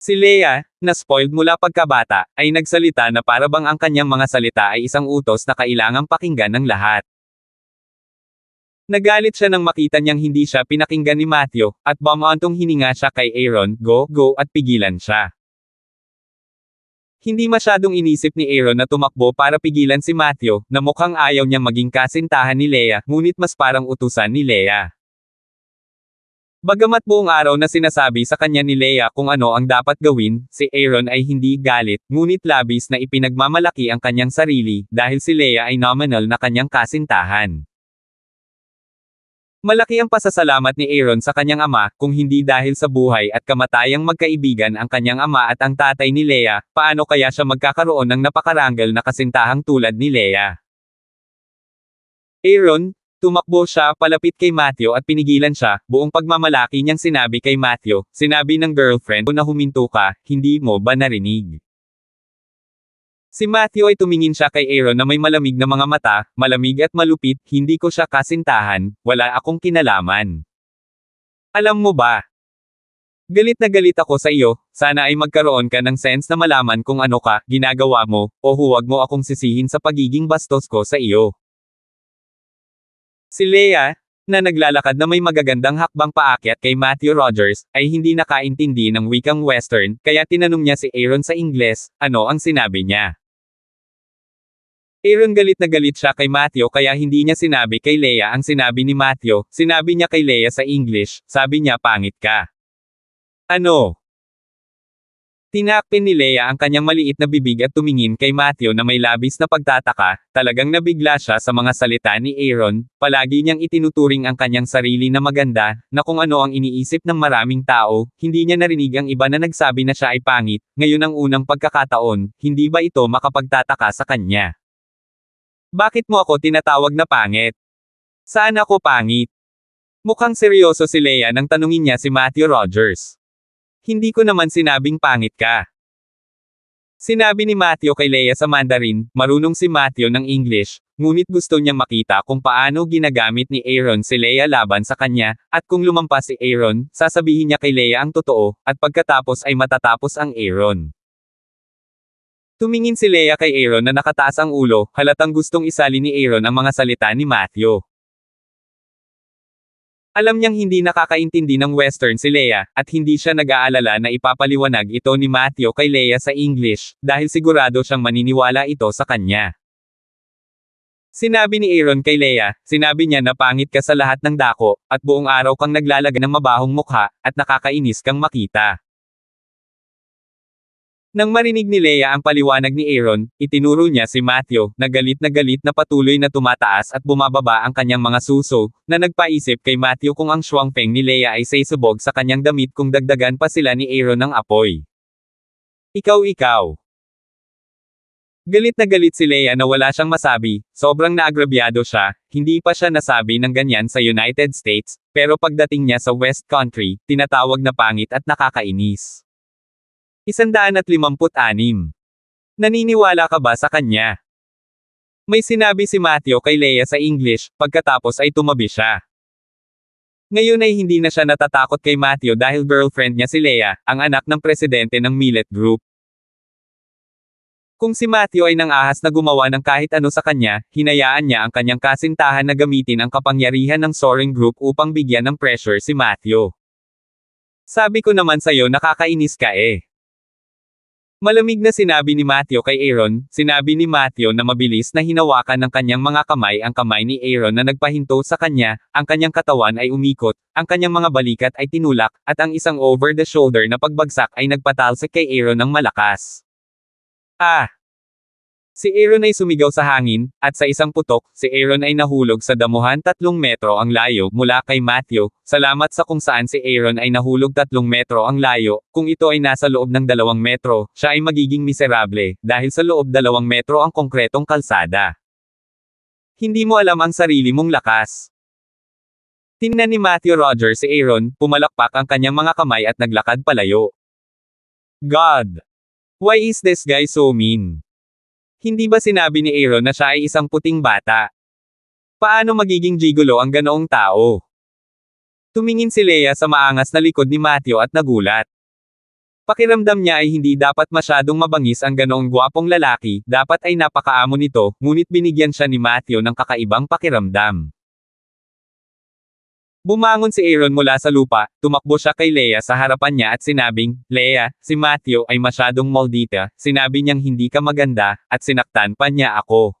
Si Leia, na spoiled mula pagkabata, ay nagsalita na parabang ang kanyang mga salita ay isang utos na kailangang pakinggan ng lahat. Nagalit siya nang makita niyang hindi siya pinakinggan ni Matthew, at bamantong hininga siya kay Aaron, go, go, at pigilan siya. Hindi masyadong inisip ni Aaron na tumakbo para pigilan si Matthew, na mukhang ayaw niyang maging kasintahan ni Leia, ngunit mas parang utusan ni Leia. Bagamat buong araw na sinasabi sa kanya ni Leia kung ano ang dapat gawin, si Aaron ay hindi galit, ngunit labis na ipinagmamalaki ang kanyang sarili, dahil si Leia ay nominal na kanyang kasintahan. Malaki ang pasasalamat ni Aaron sa kanyang ama, kung hindi dahil sa buhay at kamatayang magkaibigan ang kanyang ama at ang tatay ni Leia, paano kaya siya magkakaroon ng napakarangal na kasintahang tulad ni Leia? Aaron, tumakbo siya palapit kay Matthew at pinigilan siya, buong pagmamalaki niyang sinabi kay Matthew, sinabi ng girlfriend ko na huminto ka, hindi mo ba narinig? Si Matthew ay tumingin siya kay Aaron na may malamig na mga mata, malamig at malupit, hindi ko siya kasintahan, wala akong kinalaman. Alam mo ba? Galit na galit ako sa iyo, sana ay magkaroon ka ng sense na malaman kung ano ka, ginagawa mo, o huwag mo akong sisihin sa pagiging bastos ko sa iyo. Si Leia, na naglalakad na may magagandang hakbang paakyat kay Matthew Rogers, ay hindi nakaintindi ng wikang western, kaya tinanong niya si Aaron sa Ingles, ano ang sinabi niya. Aaron galit na galit siya kay Matthew kaya hindi niya sinabi kay Leia ang sinabi ni Matthew, sinabi niya kay Leia sa English, sabi niya pangit ka. Ano? Tinakpin ni Leia ang kanyang maliit na bibig at tumingin kay Matthew na may labis na pagtataka, talagang nabigla siya sa mga salita ni Aaron, palagi niyang itinuturing ang kanyang sarili na maganda, na kung ano ang iniisip ng maraming tao, hindi niya narinig ang iba na nagsabi na siya ay pangit, ngayon ang unang pagkakataon, hindi ba ito makapagtataka sa kanya? Bakit mo ako tinatawag na pangit? Saan ako pangit? Mukhang seryoso si Leia nang tanungin niya si Matthew Rogers. Hindi ko naman sinabing pangit ka. Sinabi ni Matthew kay Leia sa Mandarin, marunong si Matthew ng English, ngunit gusto niyang makita kung paano ginagamit ni Aaron si Leia laban sa kanya, at kung lumampas si Aaron, sasabihin niya kay Leia ang totoo, at pagkatapos ay matatapos ang Aaron. Tumingin si Leia kay Aaron na nakataas ang ulo, halatang gustong isali ni Aaron ang mga salita ni Matthew. Alam niyang hindi nakakaintindi ng Western si Leia, at hindi siya nag-aalala na ipapaliwanag ito ni Matthew kay Leia sa English, dahil sigurado siyang maniniwala ito sa kanya. Sinabi ni Aaron kay Leia, sinabi niya na pangit ka sa lahat ng dako, at buong araw kang naglalagay ng mabahong mukha, at nakakainis kang makita. Nang marinig ni Leia ang paliwanag ni Aaron, itinuro niya si Matthew, na galit na galit na patuloy na tumataas at bumababa ang kanyang mga suso, na nagpaisip kay Matthew kung ang shuangpeng ni Leia ay saisubog sa kanyang damit kung dagdagan pa sila ni Aaron ng apoy. Ikaw ikaw. Galit na galit si Leia na wala siyang masabi, sobrang naagrabyado siya, hindi pa siya nasabi ng ganyan sa United States, pero pagdating niya sa West Country, tinatawag na pangit at nakakainis. 156. Naniniwala ka ba sa kanya? May sinabi si Matthew kay Leia sa English, pagkatapos ay tumabi siya. Ngayon ay hindi na siya natatakot kay Matthew dahil girlfriend niya si Leia, ang anak ng presidente ng Millet Group. Kung si Matthew ay nang ahas na gumawa ng kahit ano sa kanya, hinayaan niya ang kanyang kasintahan na gamitin ang kapangyarihan ng Soaring Group upang bigyan ng pressure si Matthew. Sabi ko naman sa'yo nakakainis ka eh. Malamig na sinabi ni Matthew kay Aaron, sinabi ni Matthew na mabilis na hinawakan ng kanyang mga kamay ang kamay ni Aaron na nagpahinto sa kanya, ang kanyang katawan ay umikot, ang kanyang mga balikat ay tinulak, at ang isang over-the-shoulder na pagbagsak ay nagpatalsik kay Aaron ng malakas. Ah! Si Aaron ay sumigaw sa hangin, at sa isang putok, si Aaron ay nahulog sa damuhan tatlong metro ang layo mula kay Matthew, salamat sa kung saan si Aaron ay nahulog tatlong metro ang layo, kung ito ay nasa loob ng dalawang metro, siya ay magiging miserable, dahil sa loob dalawang metro ang konkretong kalsada. Hindi mo alam ang sarili mong lakas. Tingnan ni Matthew Rogers si Aaron, pumalakpak ang kanyang mga kamay at naglakad palayo. God! Why is this guy so mean? Hindi ba sinabi ni Aaron na siya ay isang puting bata? Paano magiging gigolo ang ganoong tao? Tumingin si Leia sa maangas na likod ni Matthew at nagulat. Pakiramdam niya ay hindi dapat masyadong mabangis ang ganoong gwapong lalaki, dapat ay napakaamo nito, ngunit binigyan siya ni Matthew ng kakaibang pakiramdam. Bumangon si Aaron mula sa lupa, tumakbo siya kay Leia sa harapan niya at sinabing, Leia, si Matthew ay masyadong maldita, sinabi niyang hindi ka maganda, at sinaktan pa niya ako.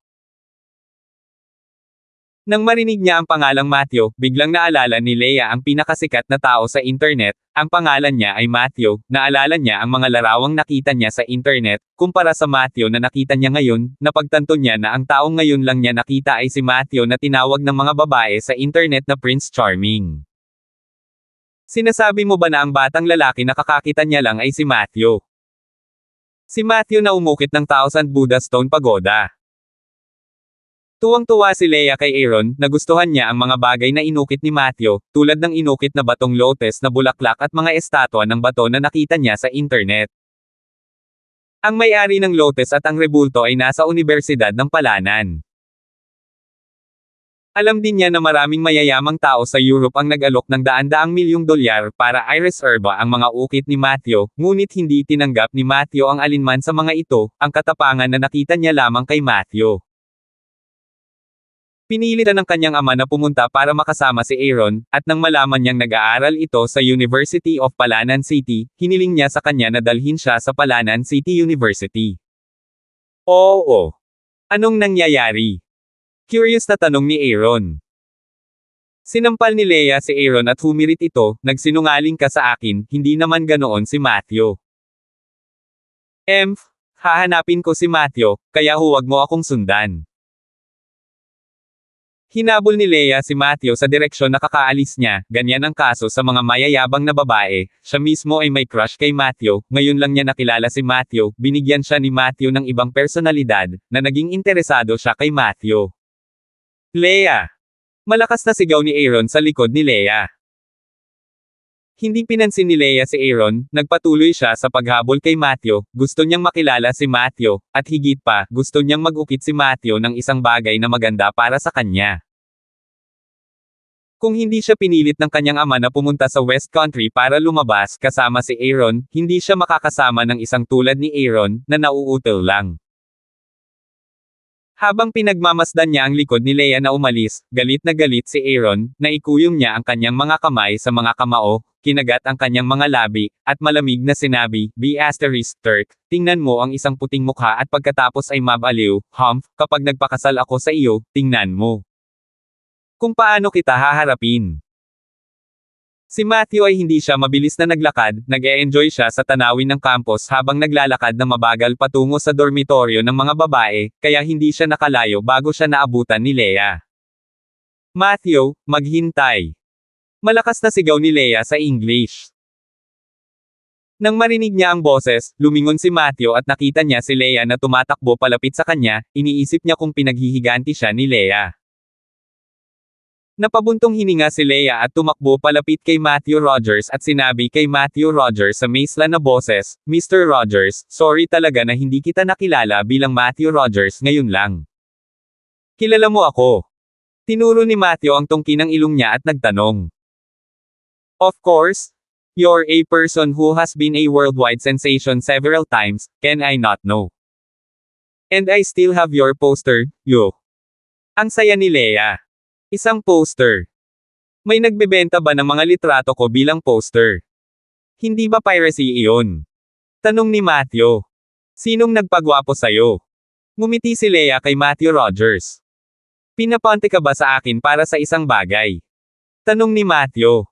Nang marinig niya ang pangalang Matthew, biglang naalala ni Leia ang pinakasikat na tao sa internet, ang pangalan niya ay Matthew, naalala niya ang mga larawang nakita niya sa internet, kumpara sa Matthew na nakita niya ngayon, napagtanto niya na ang taong ngayon lang niya nakita ay si Matthew na tinawag ng mga babae sa internet na Prince Charming. Sinasabi mo ba na ang batang lalaki na kakakita niya lang ay si Matthew? Si Matthew na umukit ng Thousand Buddha Stone Pagoda. Tuwang-tuwa si Leia kay Aaron, nagustuhan niya ang mga bagay na inukit ni Matthew, tulad ng inukit na batong lotes na bulaklak at mga estatwa ng bato na nakita niya sa internet. Ang may-ari ng lotes at ang rebulto ay nasa Universidad ng Palanan. Alam din niya na maraming mayayamang tao sa Europe ang nag-alok ng daan-daang milyong dolyar para Iris Erba ang mga ukit ni Matthew, ngunit hindi tinanggap ni Matthew ang alinman sa mga ito, ang katapangan na nakita niya lamang kay Matthew. Pinilitan ng kanyang ama na pumunta para makasama si Aaron, at nang malaman niyang nag-aaral ito sa University of Palanan City, hiniling niya sa kanya na dalhin siya sa Palanan City University. Oo. Anong nangyayari? Curious na tanong ni Aaron. Sinampal ni Leia si Aaron at humirit ito, nagsinungaling ka sa akin, hindi naman ganoon si Matthew. Emph, hahanapin ko si Matthew, kaya huwag mo akong sundan. Hinabol ni Leia si Matthew sa direksyon na kakaalis niya, ganyan ang kaso sa mga mayayabang na babae, siya mismo ay may crush kay Matthew, ngayon lang niya nakilala si Matthew, binigyan siya ni Matthew ng ibang personalidad, na naging interesado siya kay Matthew. Leia! Malakas na sigaw ni Aaron sa likod ni Leia. Hindi pinansin ni Leia si Aaron, nagpatuloy siya sa paghabol kay Matthew, gusto niyang makilala si Matthew, at higit pa, gusto niyang mag-ukit si Matthew ng isang bagay na maganda para sa kanya. Kung hindi siya pinilit ng kanyang ama na pumunta sa West Country para lumabas kasama si Aaron, hindi siya makakasama ng isang tulad ni Aaron, na nauutil lang. Habang pinagmamasdan niya ang likod ni Leia na umalis, galit na galit si Aaron, na ikuyom niya ang kanyang mga kamay sa mga kamao, kinagat ang kanyang mga labi, at malamig na sinabi, Be asterisk, Turk, tingnan mo ang isang puting mukha at pagkatapos ay mabaliw, humph, kapag nagpakasal ako sa iyo, tingnan mo. Kung paano kita haharapin. Si Matthew ay hindi siya mabilis na naglakad, nag-e-enjoy siya sa tanawin ng campus habang naglalakad na mabagal patungo sa dormitoryo ng mga babae, kaya hindi siya nakalayo bago siya naabutan ni Leia. Matthew, maghintay. Malakas na sigaw ni Leia sa English. Nang marinig niya ang boses, lumingon si Matthew at nakita niya si Leia na tumatakbo palapit sa kanya, iniisip niya kung pinaghihiganti siya ni Leia. Napabuntong hininga si Leia at tumakbo palapit kay Matthew Rogers at sinabi kay Matthew Rogers sa maisla na boses, Mr. Rogers, sorry talaga na hindi kita nakilala bilang Matthew Rogers ngayon lang. Kilala mo ako. Tinuro ni Matthew ang tungki ng ilong niya at nagtanong. Of course, you're a person who has been a worldwide sensation several times, can I not know? And I still have your poster, you. Ang saya ni Leia. Isang poster. May nagbebenta ba ng mga litrato ko bilang poster? Hindi ba piracy iyon? Tanong ni Matthew. Sinong nagpagwapo sa'yo? Ngumiti si Leia kay Matthew Rogers. Pinaponte ka ba sa akin para sa isang bagay? Tanong ni Matthew.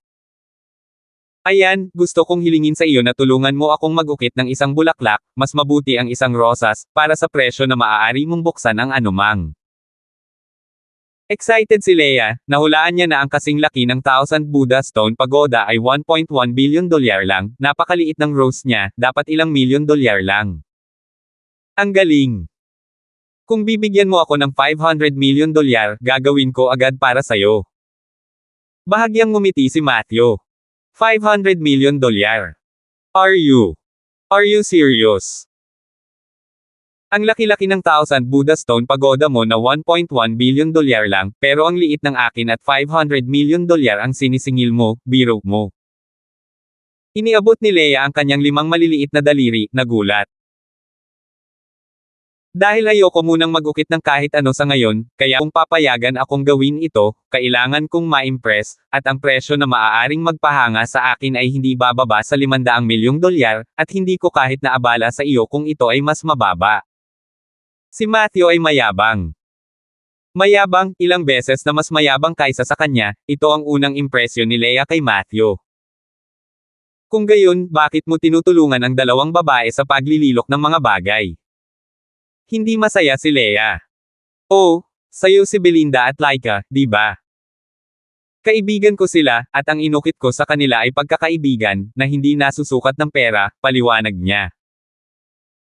Ayan, gusto kong hilingin sa iyo na tulungan mo akong magukit ng isang bulaklak, mas mabuti ang isang rosas, para sa presyo na maaari mong buksan ang anumang. Excited si Leia, nahulaan niya na ang kasing laki ng Thousand Buddha Stone Pagoda ay 1.1 billion dolyar lang, napakaliit ng rose niya, dapat ilang million dolyar lang. Ang galing! Kung bibigyan mo ako ng 500 million dolyar, gagawin ko agad para sa'yo. Bahagyang ngumiti si Matthew. 500 million dolyar. Are you? Are you serious? Ang laki-laki ng Thousand Buddha Stone pagoda mo na 1.1 billion dolyar lang, pero ang liit ng akin at 500 million dolyar ang sinisingil mo, biro mo. Iniabot ni Leia ang kanyang limang maliliit na daliri, nagulat. Dahil ayoko munang magukit ng kahit ano sa ngayon, kaya kung papayagan akong gawin ito, kailangan kong ma-impress, at ang presyo na maaaring magpahanga sa akin ay hindi bababa sa 500 milyong dolyar, at hindi ko kahit naabala sa iyo kung ito ay mas mababa. Si Matthew ay mayabang. Mayabang, ilang beses na mas mayabang kaysa sa kanya, ito ang unang impresyon ni Leia kay Matthew. Kung gayon, bakit mo tinutulungan ang dalawang babae sa paglililok ng mga bagay? Hindi masaya si Leia. Oh, sayo si Belinda at Laika, di ba? Kaibigan ko sila, at ang inukit ko sa kanila ay pagkakaibigan, na hindi nasusukat ng pera, paliwanag niya.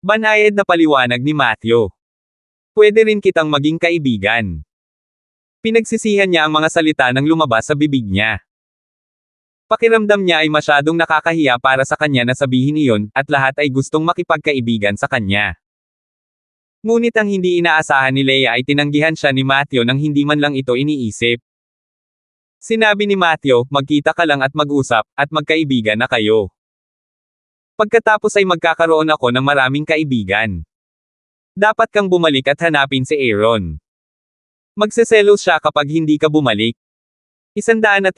Banayad na paliwanag ni Matthew. Pwede rin kitang maging kaibigan. Pinagsisihan niya ang mga salita nang lumabas sa bibig niya. Pakiramdam niya ay masyadong nakakahiya para sa kanya na sabihin iyon, at lahat ay gustong makipagkaibigan sa kanya. Ngunit ang hindi inaasahan ni Leia ay tinanggihan siya ni Matthew nang hindi man lang ito iniisip. Sinabi ni Matthew, magkita ka lang at mag-usap, at magkaibigan na kayo. Pagkatapos ay magkakaroon ako ng maraming kaibigan. Dapat kang bumalik at hanapin si Aaron. Magseselos siya kapag hindi ka bumalik. 157.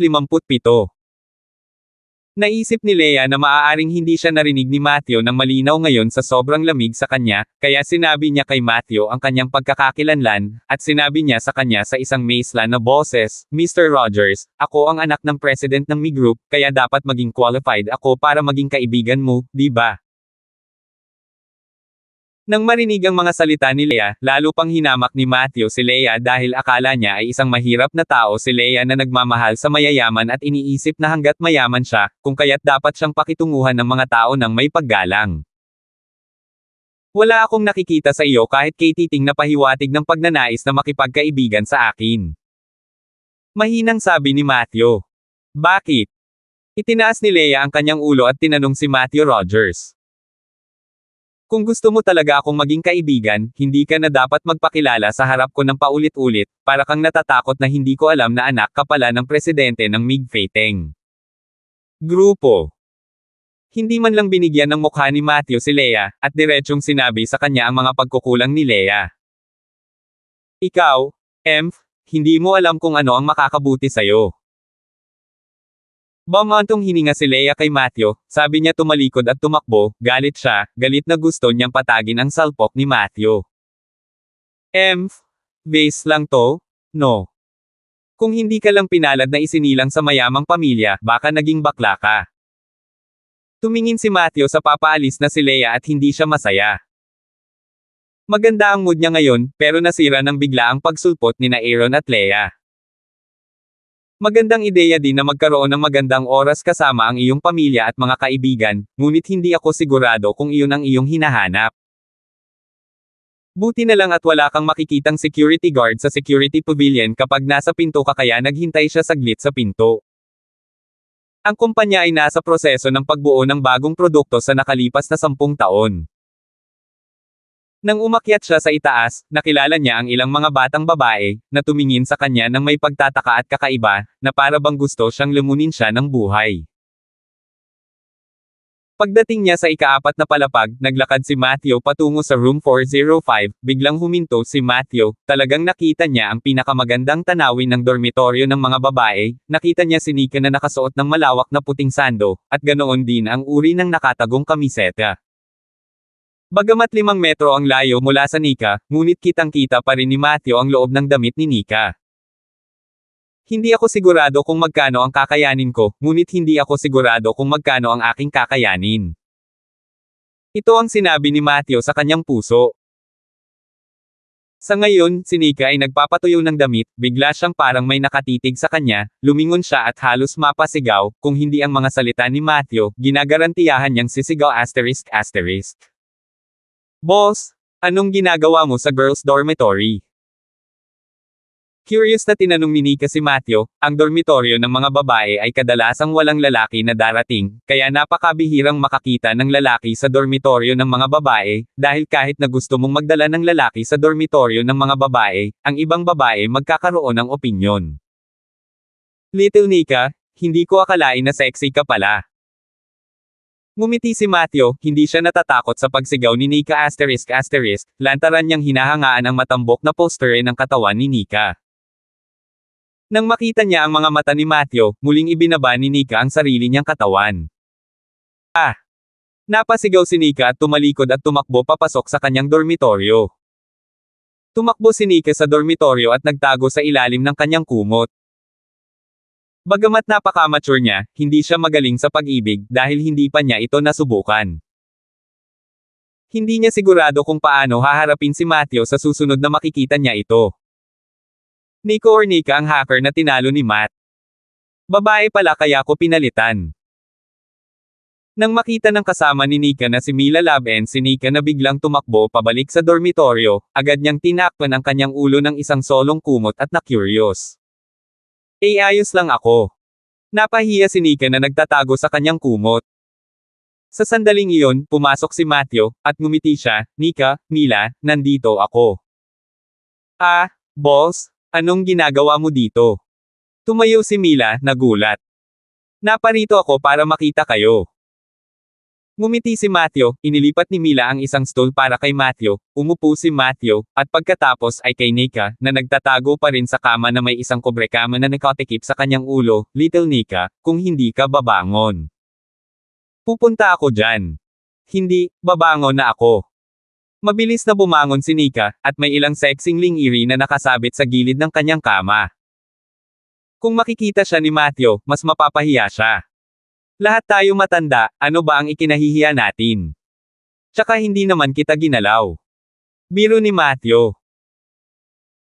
Naisip ni Leia na maaaring hindi siya narinig ni Matthew ng malinaw ngayon sa sobrang lamig sa kanya, kaya sinabi niya kay Matthew ang kanyang pagkakakilanlan, at sinabi niya sa kanya sa isang maisla na boses, Mr. Rogers, ako ang anak ng president ng Mi Group, kaya dapat maging qualified ako para maging kaibigan mo, di ba? Nang marinig ang mga salita ni Leia, lalo pang hinamak ni Matthew si Leia dahil akala niya ay isang mahirap na tao si Leia na nagmamahal sa mayayaman at iniisip na hanggat mayaman siya, kung kaya't dapat siyang pakitunguhan ng mga tao ng may paggalang. Wala akong nakikita sa iyo kahit kay titing na pahiwatig ng pagnanais na makipagkaibigan sa akin. Mahinang sabi ni Matthew. Bakit? Itinaas ni Leia ang kanyang ulo at tinanong si Matthew Rogers. Kung gusto mo talaga akong maging kaibigan, hindi ka na dapat magpakilala sa harap ko ng paulit-ulit, para kang natatakot na hindi ko alam na anak ka pala ng presidente ng Migfei Teng. Grupo Hindi man lang binigyan ng mukha ni Matthew si Leia, at diretsyong sinabi sa kanya ang mga pagkukulang ni Leia. Ikaw, Emph, hindi mo alam kung ano ang makakabuti sa'yo. Bamantong hininga si Leia kay Matthew, sabi niya tumalikod at tumakbo, galit siya, galit na gusto niyang patagin ang salpok ni Matthew. Emph, base lang to? No. Kung hindi ka lang pinalad na isinilang sa mayamang pamilya, baka naging bakla ka. Tumingin si Matthew sa papaalis na si Leia at hindi siya masaya. Maganda ang mood niya ngayon, pero nasira ng bigla ang pagsulpot ni na Aaron at Leia. Magandang ideya din na magkaroon ng magandang oras kasama ang iyong pamilya at mga kaibigan, ngunit hindi ako sigurado kung iyon ang iyong hinahanap. Buti na lang at wala kang makikitang security guard sa security pavilion kapag nasa pinto ka kaya naghintay siya saglit sa pinto. Ang kumpanya ay nasa proseso ng pagbuo ng bagong produkto sa nakalipas na sampung taon. Nang umakyat siya sa itaas, nakilala niya ang ilang mga batang babae, na tumingin sa kanya ng may pagtataka at kakaiba, na para bang gusto siyang lumunin siya ng buhay. Pagdating niya sa ikaapat na palapag, naglakad si Matthew patungo sa room 405, biglang huminto si Matthew, talagang nakita niya ang pinakamagandang tanawin ng dormitoryo ng mga babae, nakita niya si Nika na nakasuot ng malawak na puting sando, at ganoon din ang uri ng nakatagong kamiseta. Bagamat limang metro ang layo mula sa Nika, ngunit kitang-kita pa rin ni Matthew ang loob ng damit ni Nika. Hindi ako sigurado kung magkano ang kakayanin ko, ngunit hindi ako sigurado kung magkano ang aking kakayanin. Ito ang sinabi ni Matthew sa kanyang puso. Sa ngayon, si Nika ay nagpapatuyo ng damit, bigla siyang parang may nakatitig sa kanya, lumingon siya at halos mapasigaw, kung hindi ang mga salita ni Matthew, ginagarantiyahan niyang sisigaw asterisk asterisk. Boss, anong ginagawa mo sa girls' dormitory? Curious na tinanong ni Nika si Matthew, ang dormitoryo ng mga babae ay kadalasang walang lalaki na darating, kaya napakabihirang makakita ng lalaki sa dormitoryo ng mga babae, dahil kahit na gusto mong magdala ng lalaki sa dormitoryo ng mga babae, ang ibang babae magkakaroon ng opinyon. Little Nika, hindi ko akalain na sexy ka pala. Ngumiti si Matthew, hindi siya natatakot sa pagsigaw ni Nika asterisk asterisk, lantaran niyang hinahangaan ang matambok na poster ng katawan ni Nika. Nang makita niya ang mga mata ni Matthew, muling ibinaba ni Nika ang sarili niyang katawan. Ah! Napasigaw si Nika at tumalikod at tumakbo papasok sa kanyang dormitoryo. Tumakbo si Nika sa dormitoryo at nagtago sa ilalim ng kanyang kumot. Bagamat napaka mature niya, hindi siya magaling sa pag-ibig dahil hindi pa niya ito nasubukan. Hindi niya sigurado kung paano haharapin si Matthew sa susunod na makikita niya ito. Nico or Nika ang hacker na tinalo ni Matt. Babae pala kaya ko pinalitan. Nang makita ng kasama ni Nika na si Mila Laben si Nika na biglang tumakbo pabalik sa dormitoryo, agad niyang tinakpan ang kanyang ulo ng isang solong kumot at na-curious. Eh ayos lang ako. Napahiya si Nika na nagtatago sa kanyang kumot. Sa sandaling iyon, pumasok si Matthew, at ngumiti siya, Nika, Mila, nandito ako. Ah, boss, anong ginagawa mo dito? Tumayo si Mila, nagulat. Naparito ako para makita kayo. Ngumiti si Matthew, inilipat ni Mila ang isang stool para kay Matthew, umupo si Matthew, at pagkatapos ay kay Nika, na nagtatago pa rin sa kama na may isang kobrekama na nakatikip sa kanyang ulo, Little Nika, kung hindi ka babangon. Pupunta ako dyan. Hindi, babangon na ako. Mabilis na bumangon si Nika, at may ilang sexing lingiri na nakasabit sa gilid ng kanyang kama. Kung makikita siya ni Matthew, mas mapapahiya siya. Lahat tayo matanda, ano ba ang ikinahihiya natin? Tsaka hindi naman kita ginalaw. Biro ni Matthew.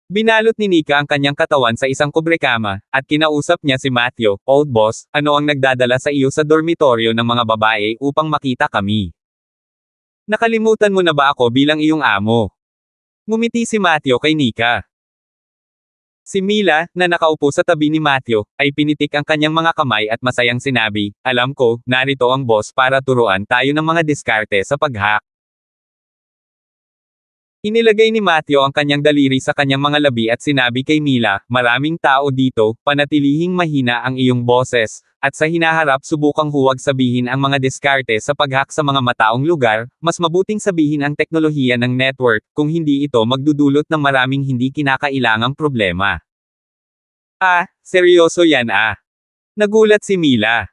Binalot ni Nika ang kanyang katawan sa isang kubrekama, at kinausap niya si Matthew, old boss, ano ang nagdadala sa iyo sa dormitoryo ng mga babae upang makita kami. Nakalimutan mo na ba ako bilang iyong amo? Ngumiti si Matthew kay Nika. Si Mila, na nakaupo sa tabi ni Matthew, ay pinitik ang kanyang mga kamay at masayang sinabi, Alam ko, narito ang boss para turuan tayo ng mga diskarte sa paghack. Inilagay ni Matthew ang kanyang daliri sa kanyang mga labi at sinabi kay Mila, Maraming tao dito, panatilihing mahina ang iyong boses, at sa hinaharap subukang huwag sabihin ang mga diskarte sa paghack sa mga mataong lugar, mas mabuting sabihin ang teknolohiya ng network, kung hindi ito magdudulot ng maraming hindi kinakailangang problema. Ah, seryoso yan ah. Nagulat si Mila.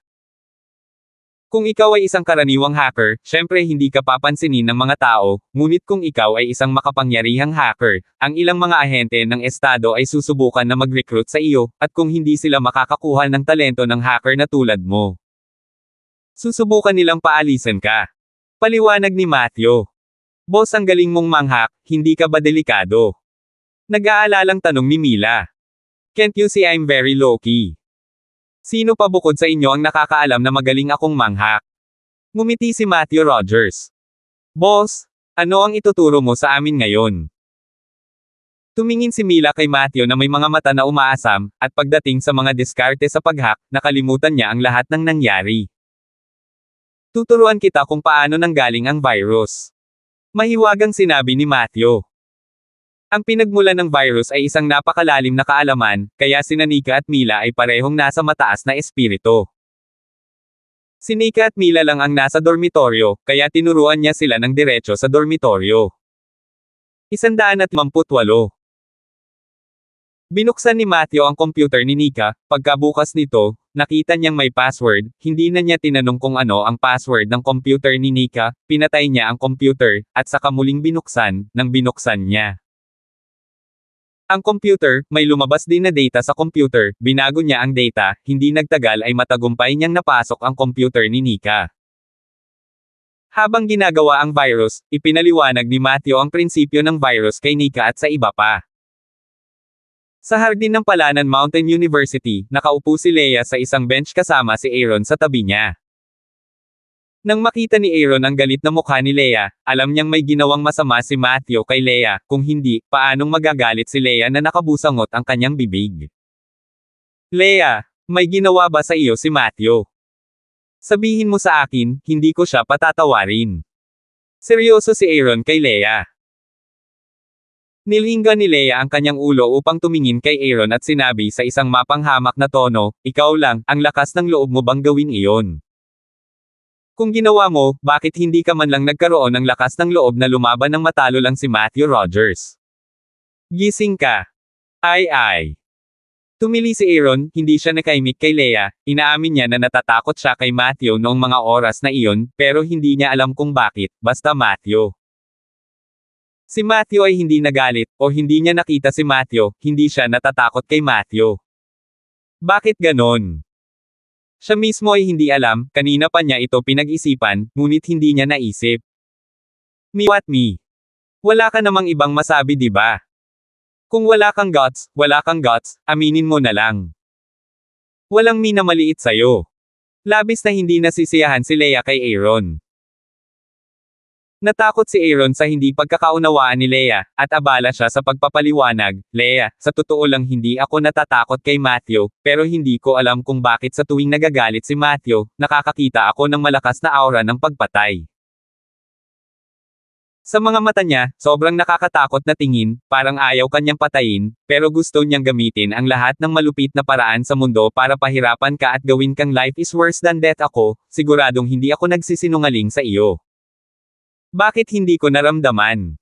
Kung ikaw ay isang karaniwang hacker, syempre hindi ka papansinin ng mga tao, ngunit kung ikaw ay isang makapangyarihang hacker, ang ilang mga ahente ng estado ay susubukan na mag-recruit sa iyo, at kung hindi sila makakakuha ng talento ng hacker na tulad mo, susubukan nilang paalisan ka. Paliwanag ni Matthew. Boss ang galing mong manghak, hindi ka ba delikado? Nag-aalalang tanong ni Mila. Can't you see I'm very low-key? Sino pa bukod sa inyo ang nakakaalam na magaling akong manghak? Ngumiti si Matthew Rogers. Boss, ano ang ituturo mo sa amin ngayon? Tumingin si Mila kay Matthew na may mga mata na umaasam, at pagdating sa mga diskarte sa paghak, nakalimutan niya ang lahat ng nangyari. Tuturuan kita kung paano nanggaling ang virus. Mahiwagang sinabi ni Matthew. Ang pinagmulan ng virus ay isang napakalalim na kaalaman, kaya si Nika at Mila ay parehong nasa mataas na espirito. Si Nika at Mila lang ang nasa dormitoryo, kaya tinuruan niya sila ng diretso sa dormitoryo. Isandaan at mamputwalo. Binuksan ni Matthew ang computer ni Nika, pagkabukas nito, nakita niyang may password, hindi na niya tinanong kung ano ang password ng computer ni Nika, pinatay niya ang computer, at saka muling binuksan, nang binuksan niya. Ang computer, may lumabas din na data sa computer, binago niya ang data, hindi nagtagal ay matagumpay niyang napasok ang computer ni Nika. Habang ginagawa ang virus, ipinaliwanag ni Matthew ang prinsipyo ng virus kay Nika at sa iba pa. Sa hardin ng Palanan Mountain University, nakaupo si Leia sa isang bench kasama si Aaron sa tabi niya. Nang makita ni Aaron ang galit na mukha ni Leia, alam niyang may ginawang masama si Matthew kay Leia, kung hindi, paanong magagalit si Leia na nakabusangot ang kanyang bibig. Leia, may ginawa ba sa iyo si Matthew? Sabihin mo sa akin, hindi ko siya patatawarin. Seryoso si Aaron kay Leia. Nilingga ni Leia ang kanyang ulo upang tumingin kay Aaron at sinabi sa isang mapanghamak na tono, Ikaw lang, ang lakas ng loob mo bang gawin iyon? Kung ginawa mo, bakit hindi ka man lang nagkaroon ng lakas ng loob na lumaban ng matalo lang si Matthew Rogers? Gising ka. Ay ay. Tumili si Aaron, hindi siya nakaimik kay Leia, inaamin niya na natatakot siya kay Matthew noong mga oras na iyon, pero hindi niya alam kung bakit, basta Matthew. Si Matthew ay hindi nagalit, o hindi niya nakita si Matthew, hindi siya natatakot kay Matthew. Bakit ganon? Siya mismo ay hindi alam, kanina pa niya ito pinag-isipan, ngunit hindi niya naisip. Me what me? Wala ka namang ibang masabi di ba? Kung wala kang guts, wala kang guts, aminin mo na lang. Walang me na maliit sa'yo. Labis na hindi nasisiyahan si Leia kay Aaron. Natakot si Aaron sa hindi pagkakaunawaan ni Leia, at abala siya sa pagpapaliwanag, Leia, sa totoo lang hindi ako natatakot kay Matthew, pero hindi ko alam kung bakit sa tuwing nagagalit si Matthew, nakakakita ako ng malakas na aura ng pagpatay. Sa mga mata niya, sobrang nakakatakot na tingin, parang ayaw kanyang patayin, pero gusto niyang gamitin ang lahat ng malupit na paraan sa mundo para pahirapan ka at gawin kang life is worse than death ako, siguradong hindi ako nagsisinungaling sa iyo. Bakit hindi ko naramdaman?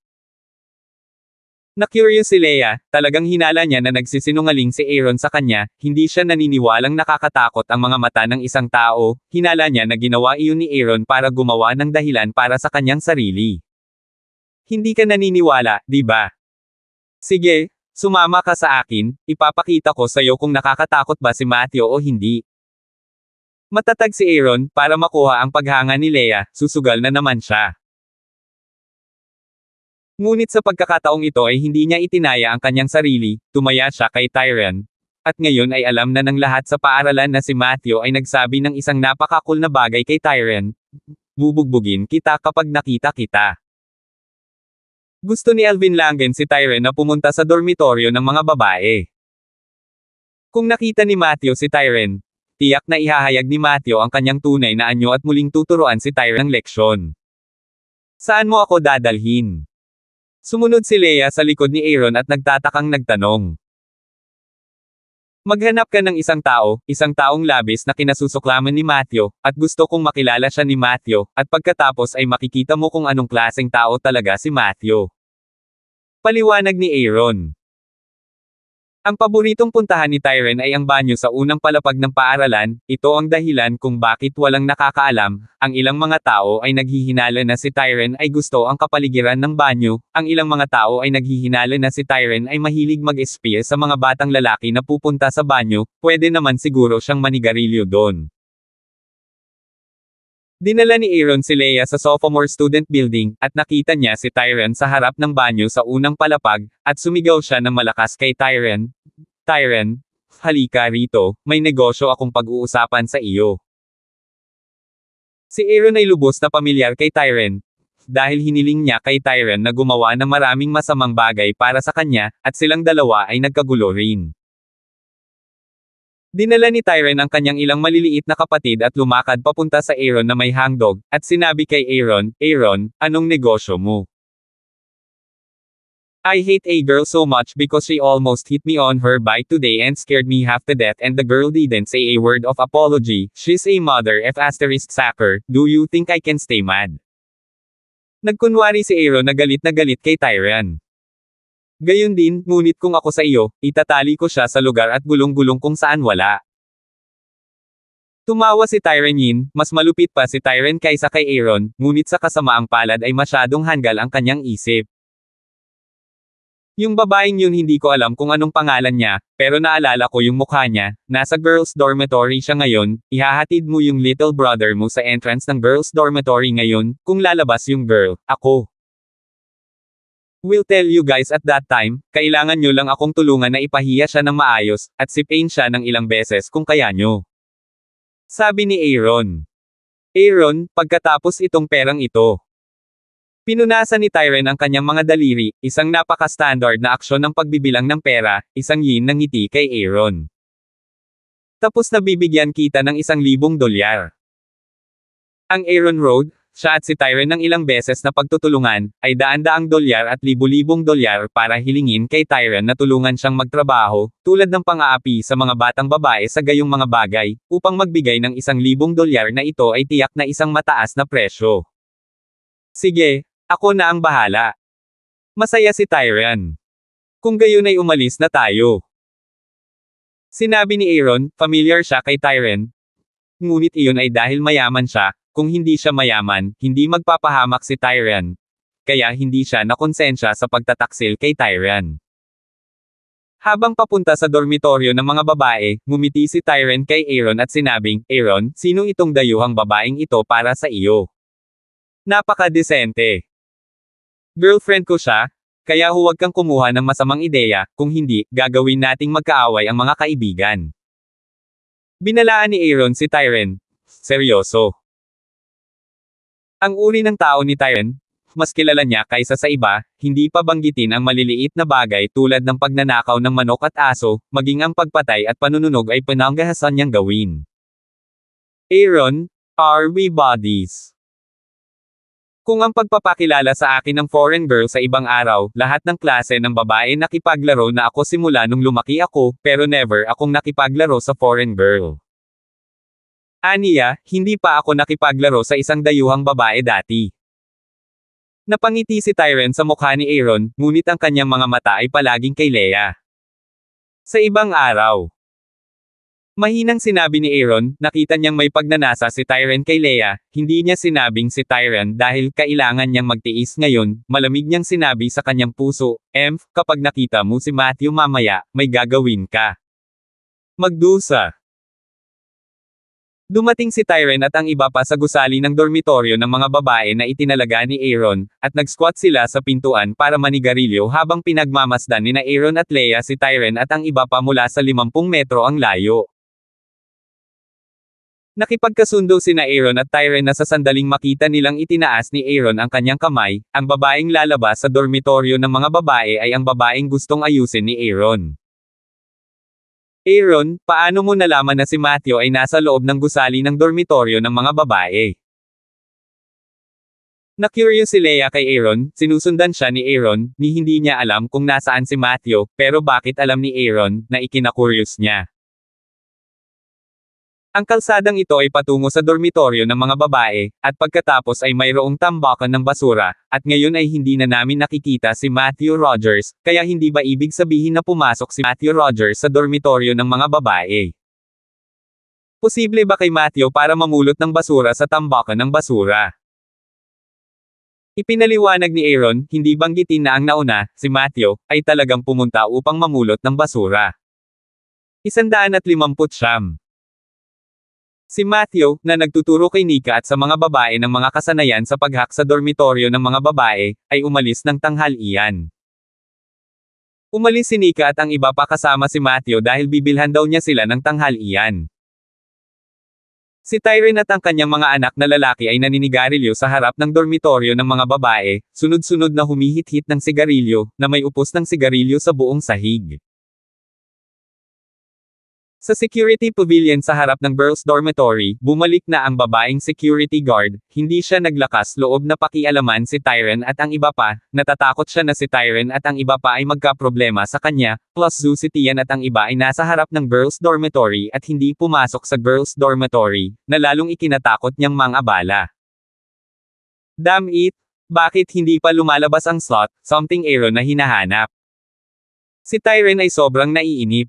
Na-curious si Leia, talagang hinala niya na nagsisinungaling si Aaron sa kanya, hindi siya naniniwalang nakakatakot ang mga mata ng isang tao, hinala niya na ginawa iyon ni Aaron para gumawa ng dahilan para sa kanyang sarili. Hindi ka naniniwala, di ba? Sige, sumama ka sa akin, ipapakita ko sa'yo kung nakakatakot ba si Matthew o hindi. Matatag si Aaron, para makuha ang paghanga ni Leia, susugal na naman siya. Ngunit sa pagkakataong ito ay hindi niya itinaya ang kanyang sarili, tumaya siya kay Tyrion. At ngayon ay alam na ng lahat sa paaralan na si Matthew ay nagsabi ng isang napakakul na bagay kay Tyrion. Bubugbugin kita kapag nakita kita. Gusto ni Alvin Langen si Tyrion na pumunta sa dormitoryo ng mga babae. Kung nakita ni Matthew si Tyrion, tiyak na ihahayag ni Matthew ang kanyang tunay na anyo at muling tuturuan si Tyrion ng leksyon. Saan mo ako dadalhin? Sumunod si Leia sa likod ni Aaron at nagtatakang nagtanong. Maghanap ka ng isang tao, isang taong labis na kinasusuklaman ni Matthew, at gusto kong makilala siya ni Matthew, at pagkatapos ay makikita mo kung anong klaseng tao talaga si Matthew. Paliwanag ni Aaron. Ang paboritong puntahan ni Tyren ay ang banyo sa unang palapag ng paaralan, ito ang dahilan kung bakit walang nakakaalam, ang ilang mga tao ay naghihinala na si Tyren ay gusto ang kapaligiran ng banyo, ang ilang mga tao ay naghihinala na si Tyren ay mahilig mag-espiya sa mga batang lalaki na pupunta sa banyo, pwede naman siguro siyang manigarilyo doon. Dinala ni Aaron si Leia sa sophomore student building, at nakita niya si Tyron sa harap ng banyo sa unang palapag, at sumigaw siya ng malakas kay Tyron. Tyron, halika rito, may negosyo akong pag-uusapan sa iyo. Si Aaron ay lubos na pamilyar kay Tyron, dahil hiniling niya kay Tyron na gumawa ng maraming masamang bagay para sa kanya, at silang dalawa ay nagkagulo rin. Dinala ni Tyron ang kanyang ilang maliliit na kapatid at lumakad papunta sa Aaron na may hangdog, at sinabi kay Aaron, Aaron, anong negosyo mo? I hate a girl so much because she almost hit me on her bike today and scared me half to death and the girl didn't say a word of apology. She's a mother F asterisk sacker. Do you think I can stay mad? Nagkunwari si Aero na galit na galit kay Tyran. Gayon din, ngunit kung ako sa iyo, itatali ko siya sa lugar at gulong-gulong kung saan wala. Tumawa si Tyron Yin, mas malupit pa si Tyron kaysa kay Aaron, ngunit sa kasamaang palad ay masyadong hanggal ang kanyang isip. Yung babaeng yun hindi ko alam kung anong pangalan niya, pero naalala ko yung mukha niya, nasa girls dormitory siya ngayon, ihahatid mo yung little brother mo sa entrance ng girls dormitory ngayon, kung lalabas yung girl, ako. We'll tell you guys at that time, kailangan nyo lang akong tulungan na ipahiya siya ng maayos, at sipain siya ng ilang beses kung kaya nyo. Sabi ni Aaron. Aaron, pagkatapos itong perang ito. Pinunasan ni Tyren ang kanyang mga daliri, isang napaka-standard na aksyon ng pagbibilang ng pera, isang yin ng ngiti kay Aaron. Tapos na bibigyan kita ng isang libong dolyar. Ang Aaron Road, siya at si Tyron ng ilang beses na pagtutulungan, ay daan-daang dolyar at libu-libong dolyar para hilingin kay Tyron na tulungan siyang magtrabaho, tulad ng pang-aapi sa mga batang babae sa gayong mga bagay, upang magbigay ng isang libong dolyar na ito ay tiyak na isang mataas na presyo. Sige, ako na ang bahala. Masaya si Tyron. Kung gayon ay umalis na tayo. Sinabi ni Aaron, familiar siya kay Tyron, ngunit iyon ay dahil mayaman siya, kung hindi siya mayaman, hindi magpapahamak si Tyran. Kaya hindi siya nakonsensya sa pagtataksil kay Tyran. Habang papunta sa dormitoryo ng mga babae, ngumiti si Tyran kay Aaron at sinabing, Aaron, sino itong dayuhang babaeng ito para sa iyo? Napakadesente. Girlfriend ko siya, kaya huwag kang kumuha ng masamang ideya, kung hindi, gagawin nating magkaaway ang mga kaibigan. Binalaan ni Aaron si Tyran. Seryoso. Ang uri ng tao ni Tyren, mas kilala niya kaysa sa iba, hindi pa banggitin ang maliliit na bagay tulad ng pagnanakaw ng manok at aso, maging ang pagpatay at panununog ay pinanggahasan niyang gawin. Aaron, are we bodies? Kung ang pagpapakilala sa akin ng foreign girl sa ibang araw, lahat ng klase ng babae nakipaglaro na ako simula nung lumaki ako, pero never akong nakipaglaro sa foreign girl. Aniya, hindi pa ako nakipaglaro sa isang dayuhang babae dati. Napangiti si Tyren sa mukha ni Aaron, ngunit ang kanyang mga mata ay palaging kay Leia. Sa ibang araw. Mahinang sinabi ni Aaron, nakita niyang may pagnanasa si Tyren kay Leia, hindi niya sinabing si Tyren dahil kailangan niyang magtiis ngayon, malamig niyang sinabi sa kanyang puso, Emph, kapag nakita mo si Matthew mamaya, may gagawin ka. Magdusa. Dumating si Tyren at ang iba pa sa gusali ng dormitoryo ng mga babae na itinalaga ni Aaron, at nag-squat sila sa pintuan para manigarilyo habang pinagmamasdan ni na Aaron at Leia si Tyren at ang iba pa mula sa 50 metro ang layo. Nakipagkasundo si na Aaron at Tyren na sa sandaling makita nilang itinaas ni Aaron ang kanyang kamay, ang babaeng lalabas sa dormitoryo ng mga babae ay ang babaeng gustong ayusin ni Aaron. Aaron, paano mo nalaman na si Matthew ay nasa loob ng gusali ng dormitoryo ng mga babae? Na-curious si Leia kay Aaron, sinusundan siya ni Aaron, ni hindi niya alam kung nasaan si Matthew, pero bakit alam ni Aaron, na ikinakuryos niya. Ang kalsadang ito ay patungo sa dormitoryo ng mga babae, at pagkatapos ay mayroong tambakan ng basura, at ngayon ay hindi na namin nakikita si Matthew Rogers, kaya hindi ba ibig sabihin na pumasok si Matthew Rogers sa dormitoryo ng mga babae? Posible ba kay Matthew para mamulot ng basura sa tambakan ng basura? Ipinaliwanag ni Aaron, hindi banggitin na ang nauna, si Matthew, ay talagang pumunta upang mamulot ng basura. Isandaan at limamput siyam. Si Matthew, na nagtuturo kay Nika at sa mga babae ng mga kasanayan sa paghak sa dormitoryo ng mga babae, ay umalis ng tanghalian. Umalis si Nika at ang iba pa kasama si Matthew dahil bibilhan daw niya sila ng tanghalian. Si Tyrin at ang kanyang mga anak na lalaki ay naninigarilyo sa harap ng dormitoryo ng mga babae, sunod-sunod na humihit-hit ng sigarilyo, na may upos ng sigarilyo sa buong sahig. Sa security pavilion sa harap ng girls' dormitory, bumalik na ang babaeng security guard, hindi siya naglakas loob na pakialaman si Tyron at ang iba pa, natatakot siya na si Tyron at ang iba pa ay magka-problema sa kanya, plus Zu si Tian at ang iba ay nasa harap ng girls' dormitory at hindi pumasok sa girls' dormitory, na lalong ikinatakot niyang mga abala. Damn it! Bakit hindi pa lumalabas ang slot, something arrow na hinahanap? Si Tyron ay sobrang naiinip.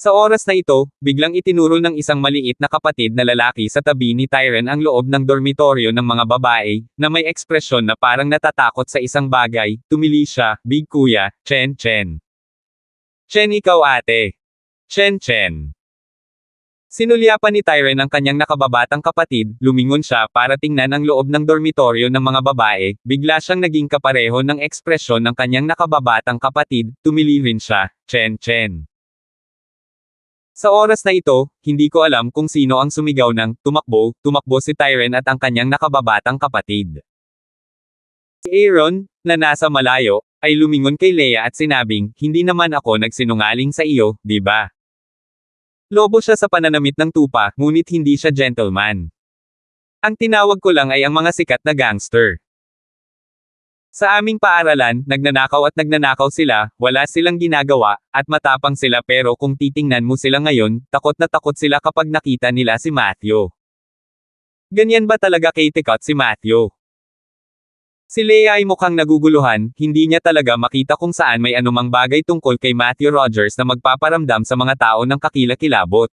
Sa oras na ito, biglang itinurol ng isang maliit na kapatid na lalaki sa tabi ni Tyren ang loob ng dormitoryo ng mga babae, na may ekspresyon na parang natatakot sa isang bagay, tumili siya, Big Kuya, Chen Chen. Chen ikaw ate. Chen Chen. Sinulyapan ni Tyren ang kanyang nakababatang kapatid, lumingon siya para tingnan ang loob ng dormitoryo ng mga babae, bigla siyang naging kapareho ng ekspresyon ng kanyang nakababatang kapatid, tumili rin siya, Chen Chen. Sa oras na ito, hindi ko alam kung sino ang sumigaw ng, tumakbo, tumakbo si Tyren at ang kanyang nakababatang kapatid. Si Aaron, na nasa malayo, ay lumingon kay Leia at sinabing, hindi naman ako nagsinungaling sa iyo, di ba? Lobo siya sa pananamit ng tupa, ngunit hindi siya gentleman. Ang tinawag ko lang ay ang mga sikat na gangster. Sa aming paaralan, nagnanakaw at nagnanakaw sila, wala silang ginagawa, at matapang sila pero kung titingnan mo sila ngayon, takot na takot sila kapag nakita nila si Matthew. Ganyan ba talaga kitikot si Matthew? Si Leia ay mukhang naguguluhan, hindi niya talaga makita kung saan may anumang bagay tungkol kay Matthew Rogers na magpaparamdam sa mga tao ng kakilakilabot.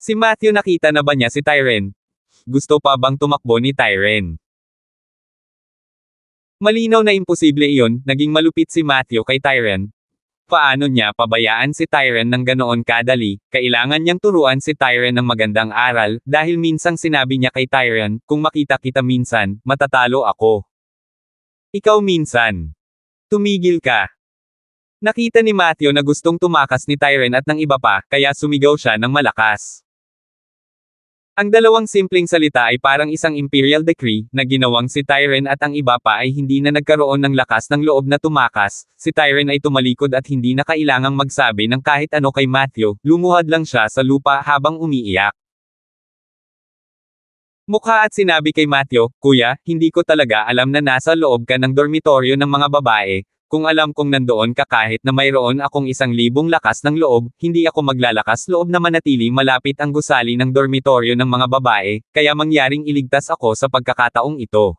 Si Matthew nakita na ba niya si Tyren? Gusto pa bang tumakbo ni Tyren? Malinaw na imposible iyon, naging malupit si Matthew kay Tyren. Paano niya pabayaan si Tyren ng ganoon kadali, kailangan niyang turuan si Tyren ng magandang aral, dahil minsang sinabi niya kay Tyren, kung makita kita minsan, matatalo ako. Ikaw minsan. Tumigil ka. Nakita ni Matthew na gustong tumakas ni Tyren at ng iba pa, kaya sumigaw siya ng malakas. Ang dalawang simpleng salita ay parang isang imperial decree, na ginawang si Tyren at ang iba pa ay hindi na nagkaroon ng lakas ng loob na tumakas, si Tyren ay tumalikod at hindi na kailangang magsabi ng kahit ano kay Matthew, lumuhad lang siya sa lupa habang umiiyak. Mukha at sinabi kay Matthew, Kuya, hindi ko talaga alam na nasa loob ka ng dormitoryo ng mga babae, kung alam kong nandoon ka kahit na mayroon akong isang libong lakas ng loob, hindi ako maglalakas loob na manatili malapit ang gusali ng dormitoryo ng mga babae, kaya mangyaring iligtas ako sa pagkakataong ito.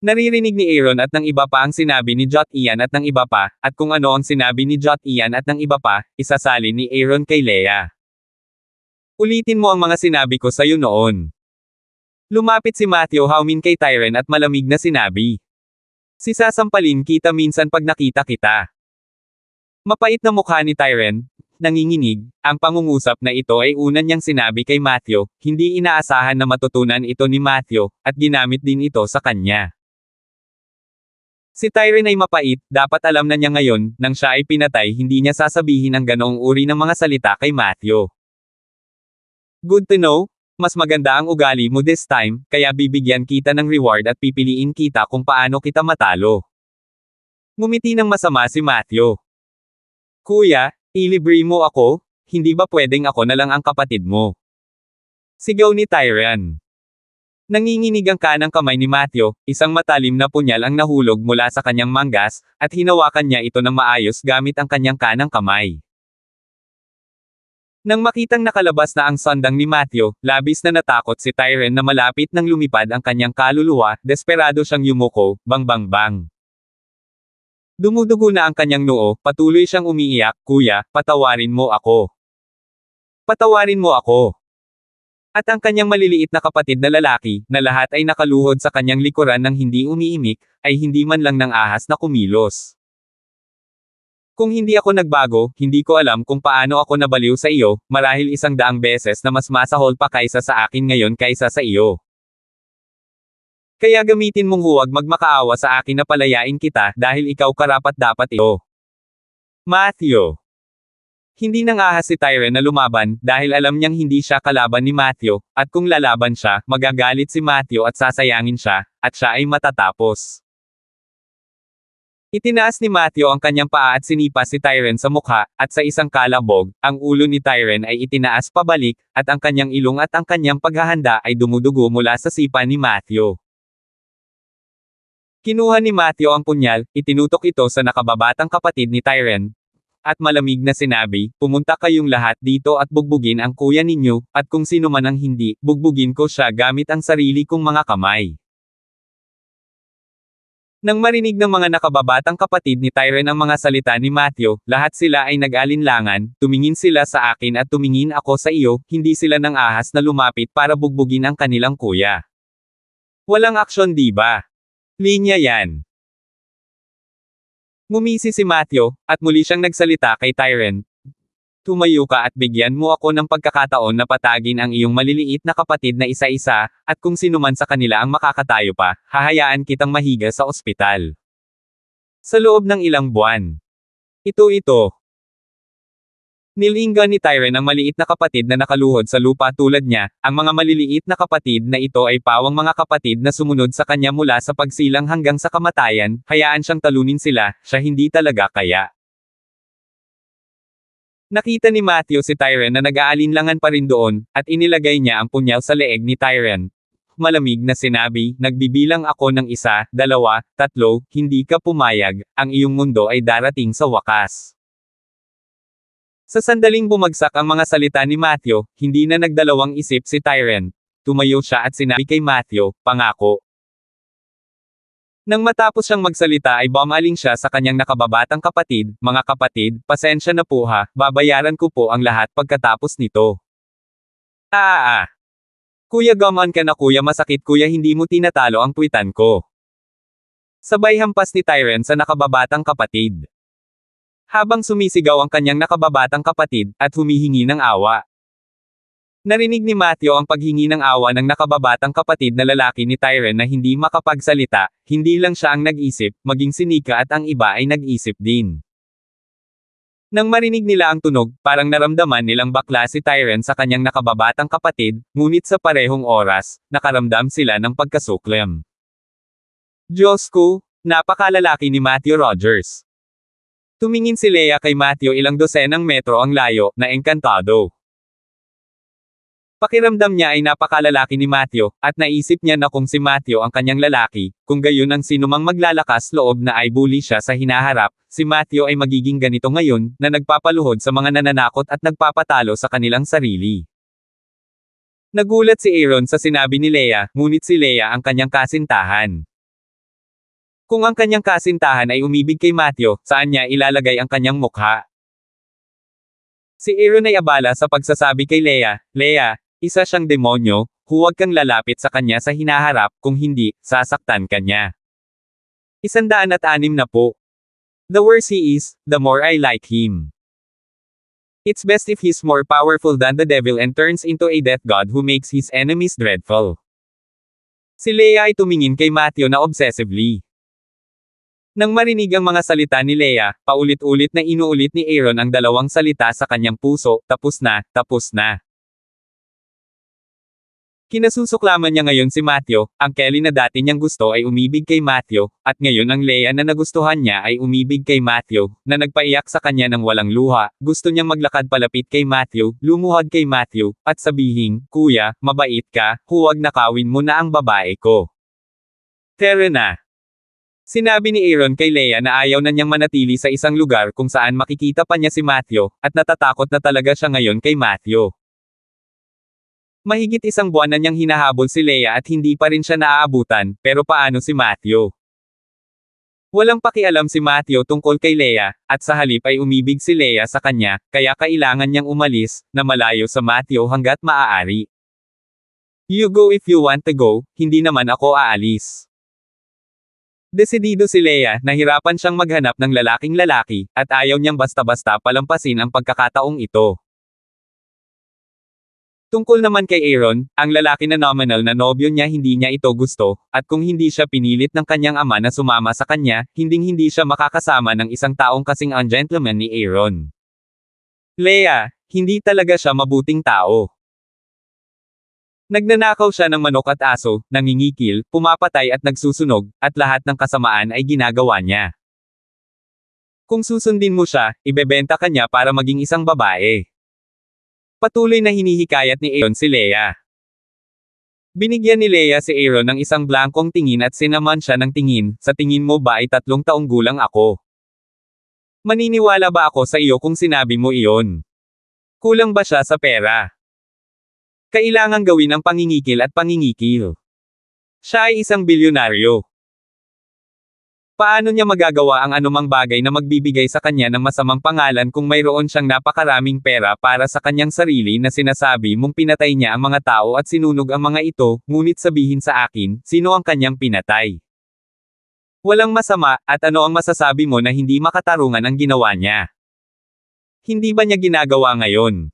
Naririnig ni Aaron at ng iba pa ang sinabi ni Jot Ian at ng iba pa, at kung ano ang sinabi ni Jot Ian at ng iba pa, isasali ni Aaron kay Leia. Ulitin mo ang mga sinabi ko sa iyo noon. Lumapit si Matthew Haumin kay Tyren at malamig na sinabi. Sisasampalin kita minsan pag nakita kita. Mapait na mukha ni Tyren, nanginginig, ang pangungusap na ito ay una niyang sinabi kay Matthew, hindi inaasahan na matutunan ito ni Matthew, at ginamit din ito sa kanya. Si Tyren ay mapait, dapat alam na niya ngayon, nang siya ay pinatay hindi niya sasabihin ang ganoong uri ng mga salita kay Matthew. Good to know, mas maganda ang ugali mo this time, kaya bibigyan kita ng reward at pipiliin kita kung paano kita matalo. Ngumiti ng masama si Matthew. Kuya, ilibri mo ako, hindi ba pwedeng ako na lang ang kapatid mo? Sigaw ni Tyran. Nanginginig ang kanang kamay ni Matthew, isang matalim na punyal ang nahulog mula sa kanyang manggas, at hinawakan niya ito ng maayos gamit ang kanyang kanang kamay. Nang makitang nakalabas na ang sandang ni Matthew, labis na natakot si Tyren na malapit nang lumipad ang kanyang kaluluwa, desperado siyang yumuko, bang bang bang. Dumudugo na ang kanyang noo, patuloy siyang umiiyak, kuya, patawarin mo ako. Patawarin mo ako. At ang kanyang maliliit na kapatid na lalaki, na lahat ay nakaluhod sa kanyang likuran ng hindi umiimik, ay hindi man lang ng ahas na kumilos. Kung hindi ako nagbago, hindi ko alam kung paano ako nabaliw sa iyo, marahil isang daang beses na mas masahol pa kaysa sa akin ngayon kaysa sa iyo. Kaya gamitin mong huwag magmakaawa sa akin na palayain kita dahil ikaw karapat dapat iyo. Matthew. Hindi nang ahas si Tyre na lumaban dahil alam niyang hindi siya kalaban ni Matthew, at kung lalaban siya, magagalit si Matthew at sasayangin siya, at siya ay matatapos. Itinaas ni Matthew ang kanyang paa at sinipa si Tyren sa mukha, at sa isang kalabog, ang ulo ni Tyren ay itinaas pabalik, at ang kanyang ilong at ang kanyang paghahanda ay dumudugo mula sa sipa ni Matthew. Kinuha ni Matthew ang punyal, itinutok ito sa nakababatang kapatid ni Tyren, at malamig na sinabi, pumunta kayong lahat dito at bugbugin ang kuya ninyo, at kung sino man ang hindi, bugbugin ko siya gamit ang sarili kong mga kamay. Nang marinig ng mga nakababatang kapatid ni Tyren ang mga salita ni Matthew, lahat sila ay nag-alinlangan, tumingin sila sa akin at tumingin ako sa iyo, hindi sila nang ahas na lumapit para bugbugin ang kanilang kuya. Walang aksyon diba? Linya yan. Ngumisi si Matthew, at muli siyang nagsalita kay Tyren, Tumayo ka at bigyan mo ako ng pagkakataon na patagin ang iyong maliliit na kapatid na isa-isa, at kung sinuman sa kanila ang makakatayo pa, hahayaan kitang mahiga sa ospital. Sa loob ng ilang buwan. Ito ito. Nilingga ni Tyren ang maliit na kapatid na nakaluhod sa lupa tulad niya, ang mga maliliit na kapatid na ito ay pawang mga kapatid na sumunod sa kanya mula sa pagsilang hanggang sa kamatayan, hayaan siyang talunin sila, siya hindi talaga kaya. Nakita ni Matthew si Tyren na nag-aalinlangan pa rin doon, at inilagay niya ang punyal sa leeg ni Tyren. Malamig na sinabi, nagbibilang ako ng isa, dalawa, tatlo, hindi ka pumayag, ang iyong mundo ay darating sa wakas. Sa sandaling bumagsak ang mga salita ni Matthew, hindi na nagdalawang isip si Tyren. Tumayo siya at sinabi kay Matthew, pangako, nang matapos siyang magsalita ay bumaling siya sa kanyang nakababatang kapatid, mga kapatid, pasensya na po ha, babayaran ko po ang lahat pagkatapos nito. Aa. Ah, ah. Kuya gaman ka na kuya masakit kuya hindi mo tinatalo ang puwitan ko. Sabay hampas ni Tyren sa nakababatang kapatid. Habang sumisigaw ang kanyang nakababatang kapatid, at humihingi ng awa. Narinig ni Matthew ang paghingi ng awa ng nakababatang kapatid na lalaki ni Tyren na hindi makapagsalita, hindi lang siya ang nag-isip, maging sinika at ang iba ay nag-isip din. Nang marinig nila ang tunog, parang naramdaman nilang bakla si Tyren sa kanyang nakababatang kapatid, ngunit sa parehong oras, nakaramdam sila ng pagkasuklam. Diyos ko, napakalalaki ni Matthew Rogers. Tumingin si Leia kay Matthew ilang dosenang metro ang layo, na engkantado. Pakiramdam niya ay napakalalaki ni Matthew, at naisip niya na kung si Matthew ang kanyang lalaki, kung gayon ang sinumang maglalakas loob na ay bully siya sa hinaharap, si Matthew ay magiging ganito ngayon, na nagpapaluhod sa mga nananakot at nagpapatalo sa kanilang sarili. Nagulat si Aaron sa sinabi ni Leia, ngunit si Leia ang kanyang kasintahan. Kung ang kanyang kasintahan ay umibig kay Matthew, saan niya ilalagay ang kanyang mukha? Si Aaron ay abala sa pagsasabi kay Leia, Leia, isa siyang demonyo, huwag kang lalapit sa kanya sa hinaharap, kung hindi, sasaktan ka niya. Isandaan at anim na po. The worse he is, the more I like him. It's best if he's more powerful than the devil and turns into a death god who makes his enemies dreadful. Si Leia ay tumingin kay Matthew na obsessively. Nang marinig ang mga salita ni Leia, paulit-ulit na inuulit ni Aaron ang dalawang salita sa kanyang puso, tapos na, tapos na. Kinasusuklaman niya ngayon si Matthew, ang Kelly na dati niyang gusto ay umibig kay Matthew, at ngayon ang Leia na nagustuhan niya ay umibig kay Matthew, na nagpaiyak sa kanya ng walang luha, gusto niyang maglakad palapit kay Matthew, lumuhod kay Matthew, at sabihin, Kuya, mabait ka, huwag nakawin mo na ang babae ko. Terena Sinabi ni Aaron kay Leia na ayaw na niyang manatili sa isang lugar kung saan makikita pa niya si Matthew, at natatakot na talaga siya ngayon kay Matthew. Mahigit isang buwan na niyang hinahabol si Leia at hindi pa rin siya naaabutan, pero paano si Matthew? Walang pakialam si Matthew tungkol kay Leia, at sa halip ay umibig si Leia sa kanya, kaya kailangan niyang umalis, na malayo sa Matthew hanggat maaari. You go if you want to go, hindi naman ako aalis. Desidido si Leia, nahirapan siyang maghanap ng lalaking lalaki, at ayaw niyang basta-basta palampasin ang pagkakataong ito. Tungkol naman kay Aaron, ang lalaki na nominal na nobyo niya hindi niya ito gusto, at kung hindi siya pinilit ng kanyang ama na sumama sa kanya, hinding-hindi siya makakasama ng isang taong kasing ang gentleman ni Aaron. Leia, hindi talaga siya mabuting tao. Nagnanakaw siya ng manok at aso, nangingikil, pumapatay at nagsusunog, at lahat ng kasamaan ay ginagawa niya. Kung susundin mo siya, ibebenta ka niya para maging isang babae. Patuloy na hinihikayat ni Aeon si Leia. Binigyan ni Leia si Aeron ng isang blankong tingin at sinaman siya ng tingin, sa tingin mo ba ay tatlong taong gulang ako? Maniniwala ba ako sa iyo kung sinabi mo iyon? Kulang ba siya sa pera? Kailangan gawin ang pangingikil at pangingikil. Siya ay isang bilyonaryo. Paano niya magagawa ang anumang bagay na magbibigay sa kanya ng masamang pangalan kung mayroon siyang napakaraming pera para sa kanyang sarili na sinasabi mong pinatay niya ang mga tao at sinunog ang mga ito, ngunit sabihin sa akin, sino ang kanyang pinatay? Walang masama, at ano ang masasabi mo na hindi makatarungan ang ginawa niya? Hindi ba niya ginagawa ngayon?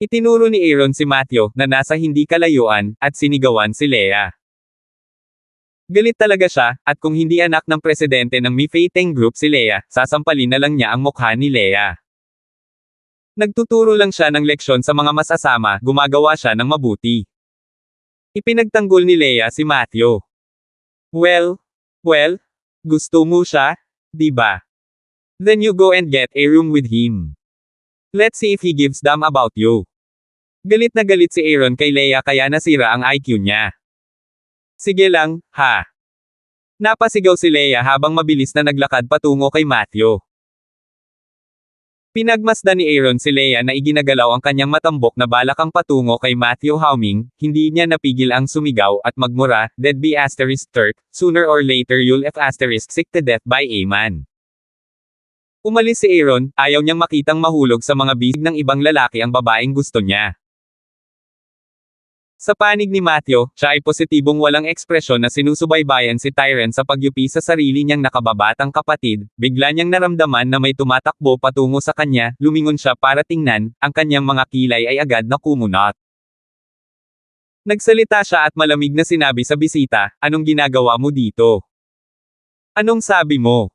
Itinuro ni Aaron si Matthew, na nasa hindi kalayuan, at sinigawan si Lea. Galit talaga siya, at kung hindi anak ng presidente ng Mi Group si Lea, sasampalin na lang niya ang mukha ni Lea. Nagtuturo lang siya ng leksyon sa mga masasama, gumagawa siya ng mabuti. Ipinagtanggol ni Lea si Matthew. Well, well, gusto mo siya, di ba? Then you go and get a room with him. Let's see if he gives damn about you. Galit na galit si Aaron kay Lea kaya nasira ang IQ niya. Sige lang, ha. Napasigaw si Leia habang mabilis na naglakad patungo kay Matthew. Pinagmasdan ni Aaron si Leia na iginagalaw ang kanyang matambok na balakang patungo kay Matthew Hauming, hindi niya napigil ang sumigaw at magmura, dead be asterisk Turk, sooner or later you'll f asterisk sick to death by a man. Umalis si Aaron, ayaw niyang makitang mahulog sa mga bisig ng ibang lalaki ang babaeng gusto niya. Sa panig ni Matthew, siya ay positibong walang ekspresyon na sinusubaybayan si Tyren sa pagyupi sa sarili niyang nakababatang kapatid, bigla niyang naramdaman na may tumatakbo patungo sa kanya, lumingon siya para tingnan, ang kanyang mga kilay ay agad na kumunot. Nagsalita siya at malamig na sinabi sa bisita, anong ginagawa mo dito? Anong sabi mo?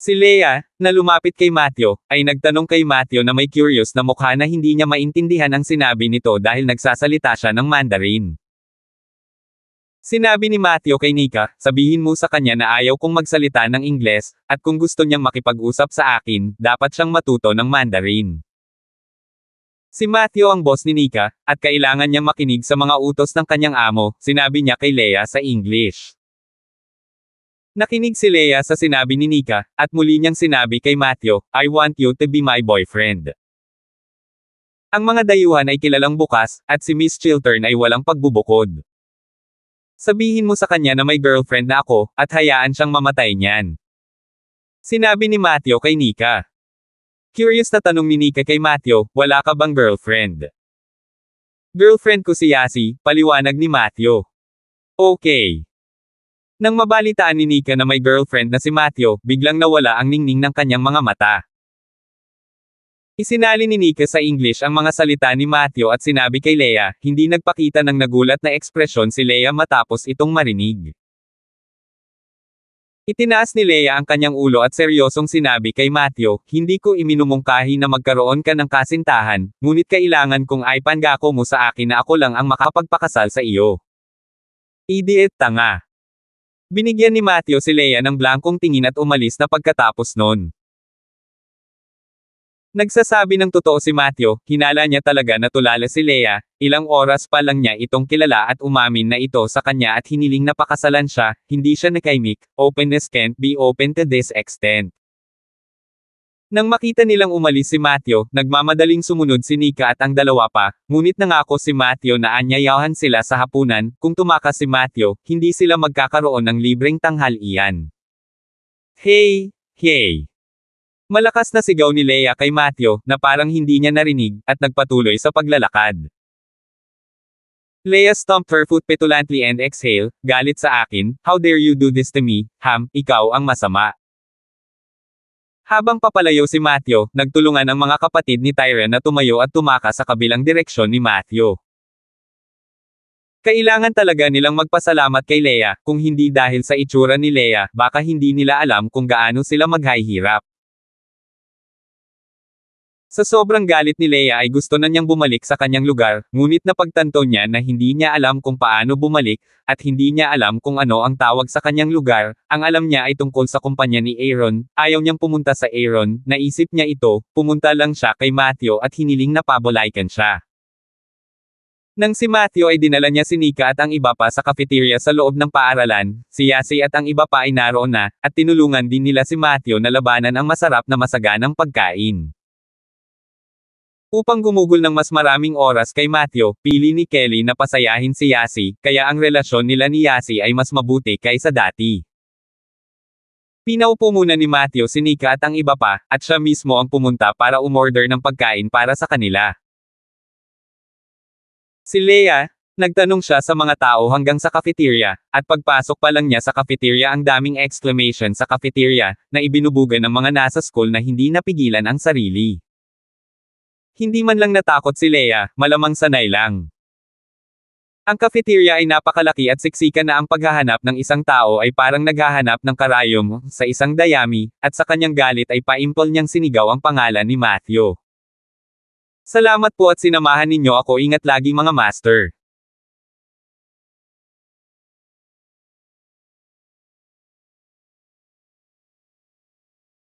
Si Leia, na lumapit kay Matthew, ay nagtanong kay Matthew na may curious na mukha na hindi niya maintindihan ang sinabi nito dahil nagsasalita siya ng Mandarin. Sinabi ni Matthew kay Nika, sabihin mo sa kanya na ayaw kong magsalita ng Ingles, at kung gusto niyang makipag-usap sa akin, dapat siyang matuto ng Mandarin. Si Matthew ang boss ni Nika, at kailangan niyang makinig sa mga utos ng kanyang amo, sinabi niya kay Leia sa English. Nakinig si Leia sa sinabi ni Nika, at muli niyang sinabi kay Matthew, I want you to be my boyfriend. Ang mga dayuhan ay kilalang bukas, at si Miss Chiltern ay walang pagbubukod. Sabihin mo sa kanya na may girlfriend na ako, at hayaan siyang mamatay niyan. Sinabi ni Matthew kay Nika. Curious na tanong ni Nika kay Matthew, wala ka bang girlfriend? Girlfriend ko si Yasi, paliwanag ni Matthew. Okay. Nang mabalitaan ni Nika na may girlfriend na si Matthew, biglang nawala ang ningning ng kanyang mga mata. Isinali ni Nika sa English ang mga salita ni Matthew at sinabi kay Leia, hindi nagpakita ng nagulat na ekspresyon si Leia matapos itong marinig. Itinaas ni Leia ang kanyang ulo at seryosong sinabi kay Matthew, hindi ko iminumungkahi na magkaroon ka ng kasintahan, ngunit kailangan kong ay pangako mo sa akin na ako lang ang makapagpakasal sa iyo. Idiet tanga. Binigyan ni Matthew si Leia ng blankong tingin at umalis na pagkatapos noon. Nagsasabi ng totoo si Matthew, hinala niya talaga na tulala si Leia, ilang oras pa lang niya itong kilala at umamin na ito sa kanya at hiniling na pakasalan siya, hindi siya nakaimik, openness can't be open to this extent. Nang makita nilang umalis si Matthew, nagmamadaling sumunod si Nika at ang dalawa pa, ngunit nangako si Matthew na anyayahan sila sa hapunan, kung tumaka si Matthew, hindi sila magkakaroon ng libreng tanghalian. Hey! Hey! Malakas na sigaw ni Leia kay Matthew, na parang hindi niya narinig, at nagpatuloy sa paglalakad. Leia stomped her foot petulantly and exhale, galit sa akin, how dare you do this to me, Ham, ikaw ang masama. Habang papalayo si Matthew, nagtulungan ang mga kapatid ni Tyren na tumayo at tumaka sa kabilang direksyon ni Matthew. Kailangan talaga nilang magpasalamat kay Leia, kung hindi dahil sa itsura ni Leia, baka hindi nila alam kung gaano sila maghahirap. Sa sobrang galit ni Leia ay gusto na niyang bumalik sa kanyang lugar, ngunit napagtanto niya na hindi niya alam kung paano bumalik, at hindi niya alam kung ano ang tawag sa kanyang lugar, ang alam niya ay tungkol sa kumpanya ni Aaron, ayaw niyang pumunta sa Aaron, naisip niya ito, pumunta lang siya kay Matthew at hiniling na pabolaikan siya. Nang si Matthew ay dinala niya si Nika at ang iba pa sa cafeteria sa loob ng paaralan, si Yasi at ang iba pa ay naroon na, at tinulungan din nila si Matthew na labanan ang masarap na masaganang pagkain. Upang gumugol ng mas maraming oras kay Matthew, pili ni Kelly na pasayahin si Yasi, kaya ang relasyon nila ni Yasi ay mas mabuti kaysa dati. Pinaupo muna ni Matthew si Nika at ang iba pa, at siya mismo ang pumunta para umorder ng pagkain para sa kanila. Si Leia, nagtanong siya sa mga tao hanggang sa cafeteria, at pagpasok pa lang niya sa cafeteria ang daming exclamation sa cafeteria, na ibinubugan ng mga nasa school na hindi napigilan ang sarili. Hindi man lang natakot si Leia, malamang sanay lang. Ang cafeteria ay napakalaki at siksikan na ang paghahanap ng isang tao ay parang naghahanap ng karayom sa isang dayami, at sa kanyang galit ay paimpol niyang sinigaw ang pangalan ni Matthew. Salamat po at sinamahan ninyo ako ingat lagi mga master.